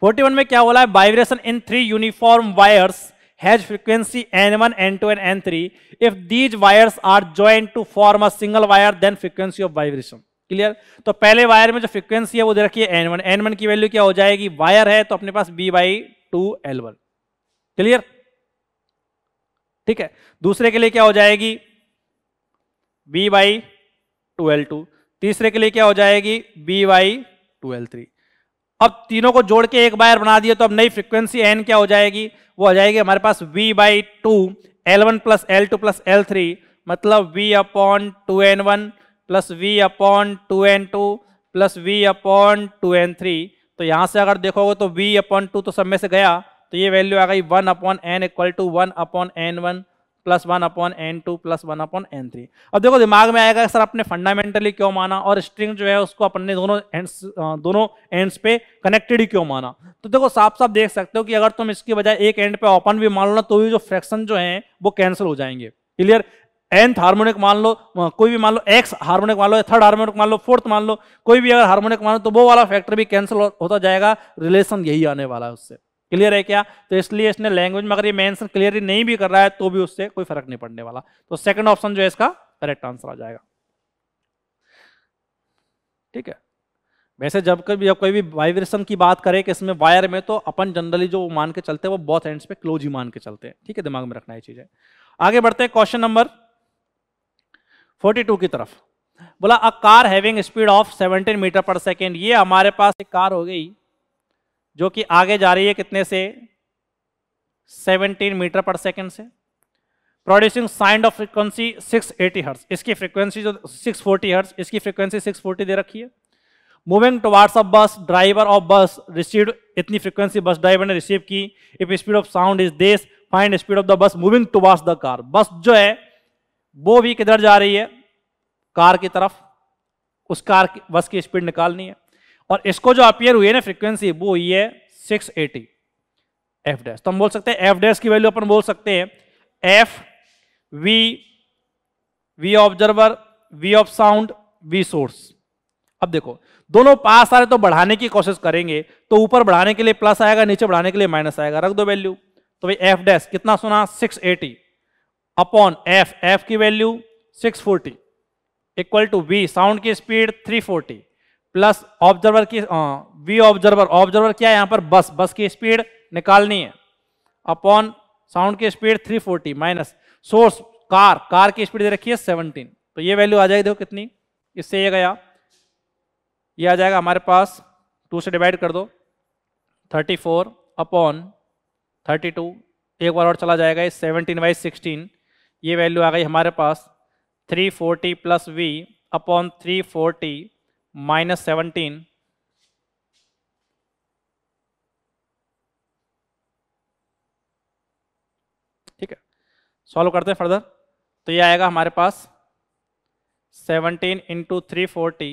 फोर्टी वन में क्या बोला है vibration in three uniform wires has frequency n1, n2 and n3. If these wires are joined to form a single wire then frequency of vibration. Clear तो पहले वायर में जो फ्रीक्वेंसी है वो दे रखी है एन वन एन वन की वैल्यू क्या हो जाएगी वायर है तो अपने पास B by two L one clear ठीक है दूसरे के लिए क्या हो जाएगी B by two L two तीसरे के लिए क्या हो जाएगी B by two L three अब तीनों को जोड़ के एक बायर बना दिया तो अब नई फ्रीक्वेंसी एन क्या हो जाएगी वो आ जाएगी हमारे पास V by two L one plus L two plus L three मतलब V upon two N one plus V upon two N two plus V upon two N three तो यहाँ से अगर देखोगे तो वी अपॉन टू तो सब में से गया तो ये वैल्यू आ गई one upon N equal to one upon N one plus one upon N two plus one upon N three अब देखो दिमाग में आएगा सर आपने फंडामेंटली क्यों माना और स्ट्रिंग जो है उसको अपन ने दोनों एंड्स दोनों एंड्स पे कनेक्टेड ही क्यों माना तो देखो साफ साफ देख सकते हो कि अगर तुम इसकी बजाय एक एंड पे ओपन भी मान लो ना तो भी जो फ्रैक्शन जो है वो कैंसिल हो जाएंगे क्लियर एंथ हार्मोनिक मान लो कोई भी मान लो एक्स हार्मोनिक मान लो थर्ड हार्मोनिक मान लो फोर्थ मान लो कोई भी अगर हार्मोनिक मान लो तो वो वाला फैक्टर भी कैंसिल होता जाएगा रिलेशन यही आने वाला है उससे क्लियर है क्या तो इसलिए इसने लैंग्वेज में अगर ये मेंशन क्लियरली नहीं भी कर रहा है तो भी उससे कोई फर्क नहीं पड़ने वाला तो सेकंड ऑप्शन जो है इसका करेक्ट आंसर आ जाएगा ठीक है वैसे जब कभी जब कोई भी वाइब्रेशन की बात करें कि इसमें वायर में तो अपन जनरली जो मान के चलते हैं वो बहुत एंड्स पे क्लोज ही मान के चलते हैं ठीक है दिमाग में रखना ये चीजें आगे बढ़ते हैं क्वेश्चन नंबर 42 की तरफ बोला a car having speed of 17 metre per second ये हमारे पास एक कार हो गई जो कि आगे जा रही है कितने से 17 मीटर पर सेकंड से producing sound of frequency 680 hertz इसकी फ्रीक्वेंसी जो 640 हर्ट्स इसकी फ्रीक्वेंसी 640 दे रखी है moving towards of bus driver of bus receive इतनी फ्रीक्वेंसी बस ड्राइवर ने रिसीव की if speed of sound is देश find speed of the bus moving towards the car bus जो है वो भी किधर जा रही है कार की तरफ उस कार की बस की स्पीड निकालनी है और इसको जो अपियर हुई है ना फ्रीक्वेंसी वो हुई है सिक्स एटी एफ डैश तो हम बोल सकते हैं एफ डैश की वैल्यू अपन बोल सकते हैं F V V observer V of sound V source अब देखो दोनों पास आ रहे तो बढ़ाने की कोशिश करेंगे तो ऊपर बढ़ाने के लिए प्लस आएगा नीचे बढ़ाने के लिए माइनस आएगा रख दो वैल्यू तो भाई एफ डैश कितना सुना 680 अपॉन एफ एफ की value 640 equal to V sound की स्पीड 340 प्लस ऑब्जर्वर की वी ऑब्जर्वर ऑब्जर्वर क्या है यहाँ पर बस बस की स्पीड निकालनी है अपॉन साउंड की speed 340 minus source car car की स्पीड दे रखी है 17 तो ये वैल्यू आ जाएगी देखो कितनी इससे ये गया ये आ जाएगा हमारे पास टू से डिवाइड कर दो 34 अपॉन 32 एक बार और चला जाएगा ये 17 बाई सिक्सटीन ये वैल्यू आ गई हमारे पास 340 forty plus V upon three minus seventeen ठीक है सॉल्व करते हैं फर्दर तो ये आएगा हमारे पास seventeen into three forty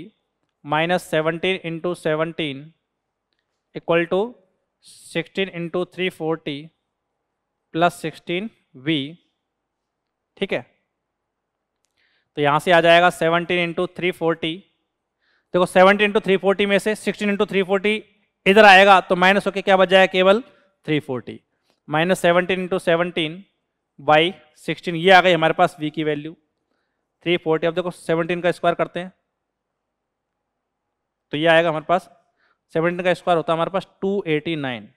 minus seventeen into seventeen equal to sixteen into three forty plus sixteen V ठीक है तो यहाँ से आ जाएगा सेवनटीन इंटू थ्री फोर्टी देखो सेवनटी इंटू थ्री फोर्टी में से सिक्सटीन इंटू थ्री फोर्टी इधर आएगा तो माइनस होके क्या बच जाएगा केवल three forty minus seventeen into seventeen by sixteen ये आ गई हमारे पास वी की वैल्यू थ्री फोर्टी अब देखो सेवनटीन का स्क्वायर करते हैं तो ये आएगा हमारे पास सेवनटीन का स्क्वायर होता है हमारे पास टू एटी नाइन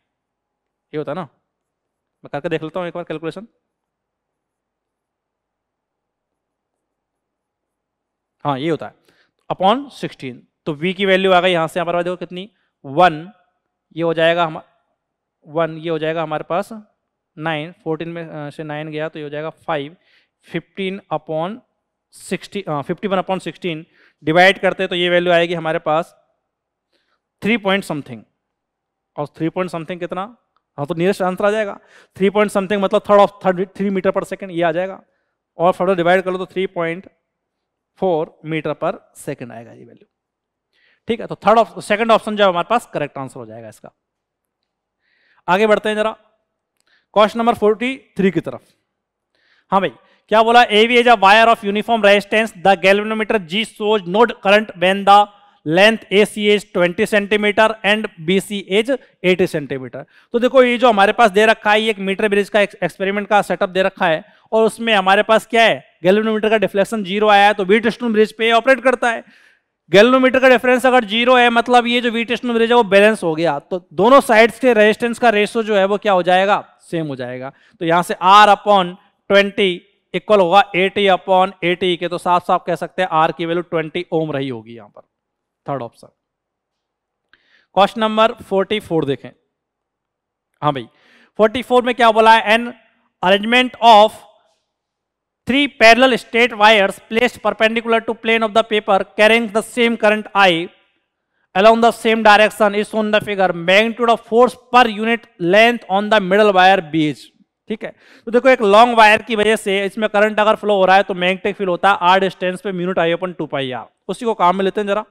ये होता ना मैं करके देख लेता हूँ एक बार कैलकुलेशन हाँ ये होता है अपॉन सिक्सटीन तो वी की वैल्यू आ गई यहाँ से हमारे पास देखो कितनी वन ये हो जाएगा हम वन ये हो जाएगा हमारे पास नाइन फोर्टीन में से नाइन गया तो ये हो जाएगा five fifteen upon sixty fifty one upon sixteen divide करते तो ये वैल्यू आएगी हमारे पास थ्री पॉइंट समथिंग और थ्री पॉइंट समथिंग कितना हाँ तो नियरेस्ट आंसर आ जाएगा थ्री पॉइंट समथिंग मतलब third of third three metre per second ये आ जाएगा और फर्दर डिवाइड कर लो तो three point four metre per second आएगा ये वैल्यू ठीक है तो थर्ड ऑप्शन सेकेंड ऑप्शन जो है हमारे पास करेक्ट आंसर हो जाएगा इसका आगे बढ़ते हैं जरा क्वेश्चन नंबर फोर्टी थ्री की तरफ हाँ भाई क्या बोला AB as a wire of uniform resistance the galvanometer G shows no current when the length A C as twenty centimetre and B C as eighty centimetre तो देखो ये जो हमारे पास दे रखा है ये एक मीटर ब्रिज का एक्सपेरिमेंट का सेटअप दे रखा है और उसमें हमारे पास क्या है गैलोमीटर का डिफ्लेक्शन जीरो आया है तो वी टेस्टून ब्रिज पे ऑपरेट करता है गैलोमीटर का डिफरेंस अगर जीरो है मतलब ये जो वी टेस्टून ब्रिज है वो बैलेंस हो गया तो दोनों साइड के रेजिस्टेंस का रेशो जो है वो क्या हो जाएगा सेम हो जाएगा तो यहां से आर अपॉन ट्वेंटी इक्वल होगा एटी अपॉन एटी के तो साफ साफ कह सकते हैं आर की वैल्यू ट्वेंटी ओम रही होगी यहां पर थर्ड ऑप्शन क्वेश्चन नंबर 44 देखें हाँ भाई 44 में क्या बोला है an arrangement of three parallel straight wires placed perpendicular to plane of the paper carrying the same current I along the same direction is on the figure magnitude of force per unit length on the middle wire बीज ठीक है तो देखो एक long wire की वजह से इसमें करंट अगर फ्लो हो रहा है तो मैग्नेटिक फील होता है आर डिस्टेंस पे म्यूनिट आई अपन टू पाई आर उसी को काम में लेते हैं जरा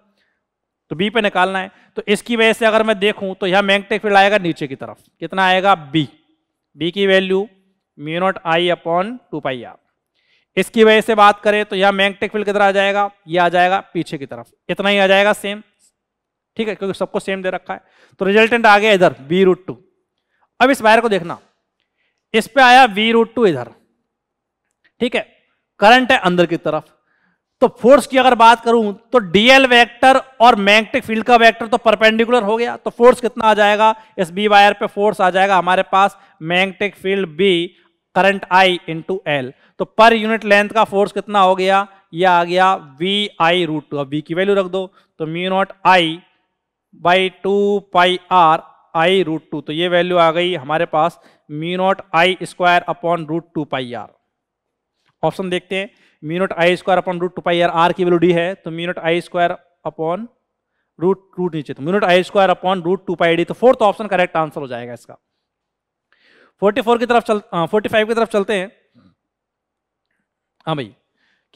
तो बी पे निकालना है तो इसकी वजह से अगर मैं देखूं तो यह मैग्नेटिक फील्ड आएगा नीचे की तरफ कितना आएगा बी बी की value mu naught I upon two pi R इसकी वजह से बात करें तो यह मैग्नेटिक फील्ड किधर आ जाएगा यह आ जाएगा पीछे की तरफ इतना ही आ जाएगा सेम ठीक है क्योंकि सबको सेम दे रखा है तो रिजल्टेंट आ गया इधर बी रूट टू अब इस वायर को देखना इस पे आया वी रूट टू इधर ठीक है करंट है अंदर की तरफ तो फोर्स की अगर बात करूं तो डीएल वेक्टर और मैग्नेटिक फील्ड का वेक्टर तो परपेंडिकुलर हो गया तो फोर्स कितना आ जाएगा इस बी वायर पे फोर्स आ जाएगा हमारे पास magnetic field B current I into L तो पर यूनिट लेंथ का फोर्स कितना हो गया ये आ गया वी आई रूट टू अब वी की वैल्यू रख दो तो mu naught I by two pi R I root two तो ये वैल्यू आ गई हमारे पास mu naught I square upon root two pi R option देखते हैं mu naught I square upon root two pi R R की value D है तो mu naught I square upon root root नीचे तो mu naught I square upon root two pi D तो fourth option correct answer हो जाएगा इसका 44 की तरफ चल फोर्टी फाइव की तरफ चलते हैं हाँ भाई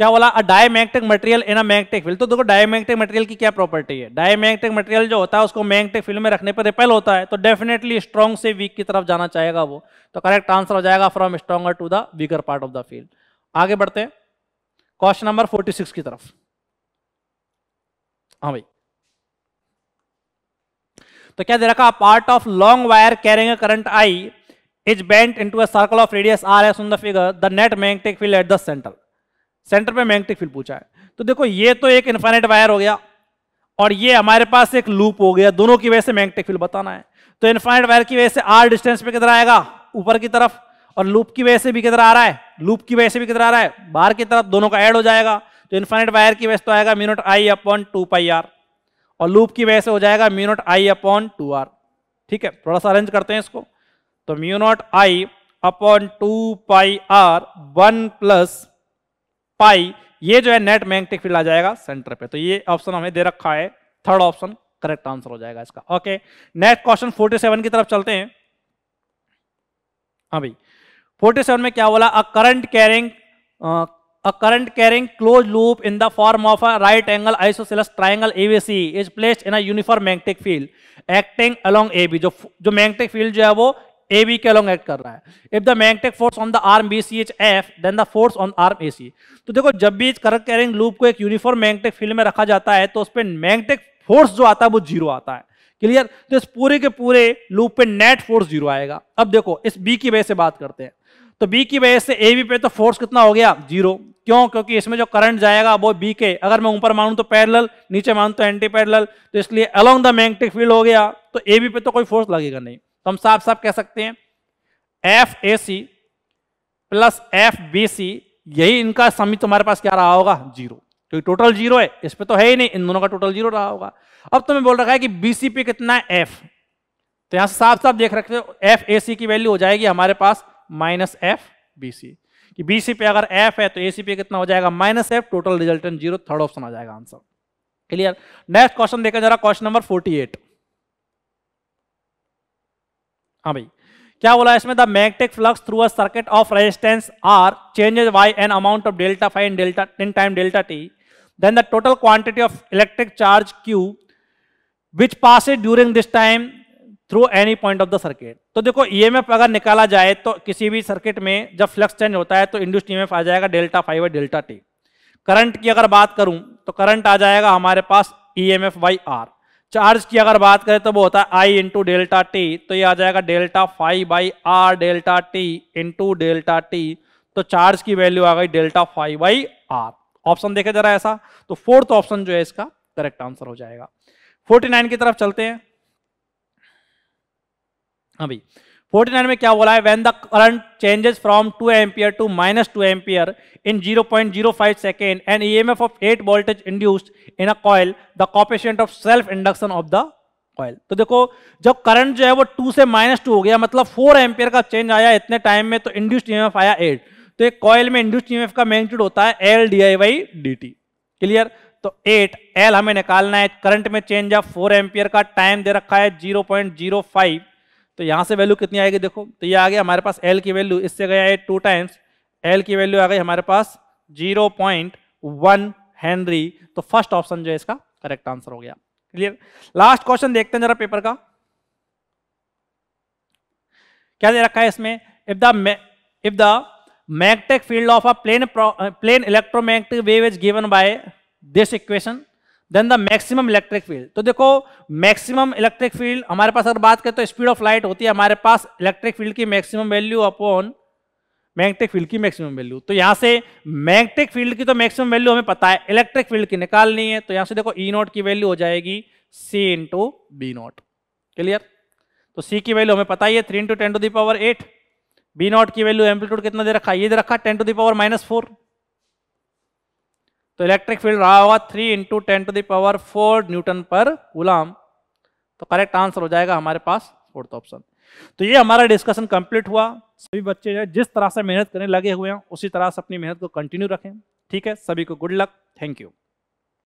क्या बोला a diamagnetic material in a magnetic field तो देखो डायमैग्नेटिक मटेरियल की क्या प्रॉपर्टी है डायमैग्नेटिक मटेरियल जो होता है उसको मैग्नेटिक फील्ड में रखने पर रिपेल होता है तो डेफिनेटली स्ट्रॉन्ग से वीक की तरफ जाना चाहेगा वो तो करेक्ट आंसर हो जाएगा from stronger to the weaker part of the field आगे बढ़ते हैं क्वेश्चन नंबर 46 की तरफ हाँ भाई तो क्या दे रखा part of long wire carrying current I is bent into a circle of radius R as on the figure the net magnetic field at the centre centre पे मैग्नेटिक फील्ड पूछा है तो देखो ये तो एक इन्फाइनाइट वायर हो गया और ये हमारे पास एक लूप हो गया दोनों की वजह से मैग्नेटिक फील्ड बताना है तो इन्फाइनाइट वायर की वजह से आर डिस्टेंस पे किधर आएगा ऊपर की तरफ और लूप की वजह से भी किधर आ रहा है लूप की वजह से भी किधर आ रहा है बाहर की तरफ दोनों का ऐड हो जाएगा तो इन्फाइनेट वायर की वजह से तो आएगा mu naught I upon two pi R और लूप की वजह से हो जाएगा mu naught I upon two R ठीक है थोड़ा सा अरेंज करते हैं इसको तो mu naught I upon two pi R one plus pi ये जो है नेट मैग्नेटिक फील्ड आ जाएगा सेंटर पे तो ये ऑप्शन हमें दे रखा है थर्ड ऑप्शन करेक्ट आंसर हो जाएगा इसका ओके नेक्स्ट क्वेश्चन 47 की तरफ चलते हैं हाँ भाई फोर्टी सेवन में क्या बोला a current carrying a current carrying closed loop in the form of a right angle isosceles triangle C is placed in a uniform magnetic field acting along B जो जो मैग्नेटिक फील्ड जो है वो A B के along act कर रहा है if the magnetic force on the arm B C H F then the force on arm A C तो देखो जब भी इस करंट कैरिंग लूप को एक यूनिफॉर्म मैग्नेटिक फील्ड में रखा जाता है तो उस पर मैग्नेटिक फोर्स जो आता है वो जीरो आता है क्लियर तो इस पूरे के पूरे लूप पे नेट फोर्स जीरो आएगा अब देखो इस बी की वजह से बात करते हैं तो बी की वजह से ए बी पे तो फोर्स कितना हो गया जीरो क्यों क्योंकि इसमें जो करंट जाएगा वो बी के अगर मैं ऊपर मानूं तो पैरेलल नीचे मानूं तो एंटी पैरेलल तो इसलिए अलोंग द मैग्नेटिक फील्ड हो गया तो ए बी पे तो कोई फोर्स लगेगा नहीं तो हम साफ साफ कह सकते हैं F A C plus F B C यही इनका समित तुम्हारे पास क्या रहा होगा जीरो क्योंकि टोटल जीरो है इस पर तो है ही नहीं इन दोनों का टोटल जीरो रहा होगा अब तुम्हें बोल रखा है कि बीसी पे कितना है एफ तो यहां साफ साफ देख रखते हो एफ ए सी की वैल्यू हो जाएगी हमारे पास माइनस एफ बी सी कि बी सी पे अगर एफ है तो ए सी पे कितना हो जाएगा minus F total resultant zero third option आ जाएगा आंसर क्लियर नेक्स्ट क्वेश्चन देखा जा रहा क्वेश्चन नंबर फोर्टी एट हाँ भाई क्या बोला इसमें the magnetic flux through a circuit of resistance R changes by an amount of delta five delta ten time delta T then the total quantity of electric charge Q which pass during this time through any point of the circuit तो देखो F e अगर निकाला जाए तो किसी भी circuit में जब फ्लक्स चेंज होता है तो इंड्यूस्ड ईएमएफ e आ जाएगा delta five by delta T current की अगर बात करूं तो करंट आ जाएगा हमारे पास E M F by R charge की अगर बात करें तो वो होता है आई इंटू डेल्टा टी तो ये आ जाएगा delta five by R delta T into delta T तो चार्ज की वैल्यू आ गई delta five by R option देखे जरा ऐसा तो फोर्थ ऑप्शन जो है इसका करेक्ट आंसर हो जाएगा 49 की तरफ चलते हैं अभी हाँ भाई फोर्टी नाइन में क्या बोला है when the current changes from two ampere to minus two ampere in zero point zero five second and E M F of eight voltage induced in a coil the coefficient of self induction of the coil तो देखो जब current जो है वो to से minus two हो गया मतलब फोर एम्पियर का चेंज आया इतने टाइम में तो इंड्यूस्ड ई e आया एट तो एक कॉयल में इंड्यूस्ड ई e का मैग्नीट्यूड होता है L D I by D T clear तो 8 एल हमें निकालना है करंट में चेंज ऑफ फोर एम्पियर का टाइम दे रखा है 0.05 तो यहाँ से वैल्यू कितनी आएगी देखो तो ये आ गया हमारे पास एल की वैल्यू इससे गया है टू टाइम्स एल की वैल्यू आ गई हमारे पास जीरो पॉइंट वन हेनरी तो फर्स्ट ऑप्शन जो है इसका करेक्ट आंसर हो गया क्लियर लास्ट क्वेश्चन देखते हैं जरा पेपर का क्या दे रखा है इसमें if the if the magnetic field of a plane plane electromagnetic wave is given by this equation then the maximum electric field तो देखो मैक्सिमम इलेक्ट्रिक फील्ड हमारे पास अगर बात करें तो स्पीड ऑफ लाइट होती है हमारे पास इलेक्ट्रिक फील्ड की maximum value upon magnetic field की मैक्सिमम वैल्यू तो यहां से मैग्नेटिक फील्ड की तो मैक्सिमम वैल्यू हमें पता है इलेक्ट्रिक फील्ड की निकालनी है तो यहां से देखो ई e नॉट की वैल्यू हो जाएगी C into B not clear तो सी की वैल्यू हमें पता ही है three into ten to the power eight B not की वैल्यू एम्पलीट्यूड कितना दे रखा है ये दे रखा ten to the power minus four तो इलेक्ट्रिक फील्ड रहा होगा three into ten to the power four newton per coulomb तो करेक्ट आंसर हो जाएगा हमारे पास फोर्थ ऑप्शन तो ये हमारा डिस्कशन कंप्लीट हुआ सभी बच्चे जिस तरह से मेहनत करने लगे हुए हैं उसी तरह से अपनी मेहनत को कंटिन्यू रखें ठीक है सभी को गुड लक थैंक यू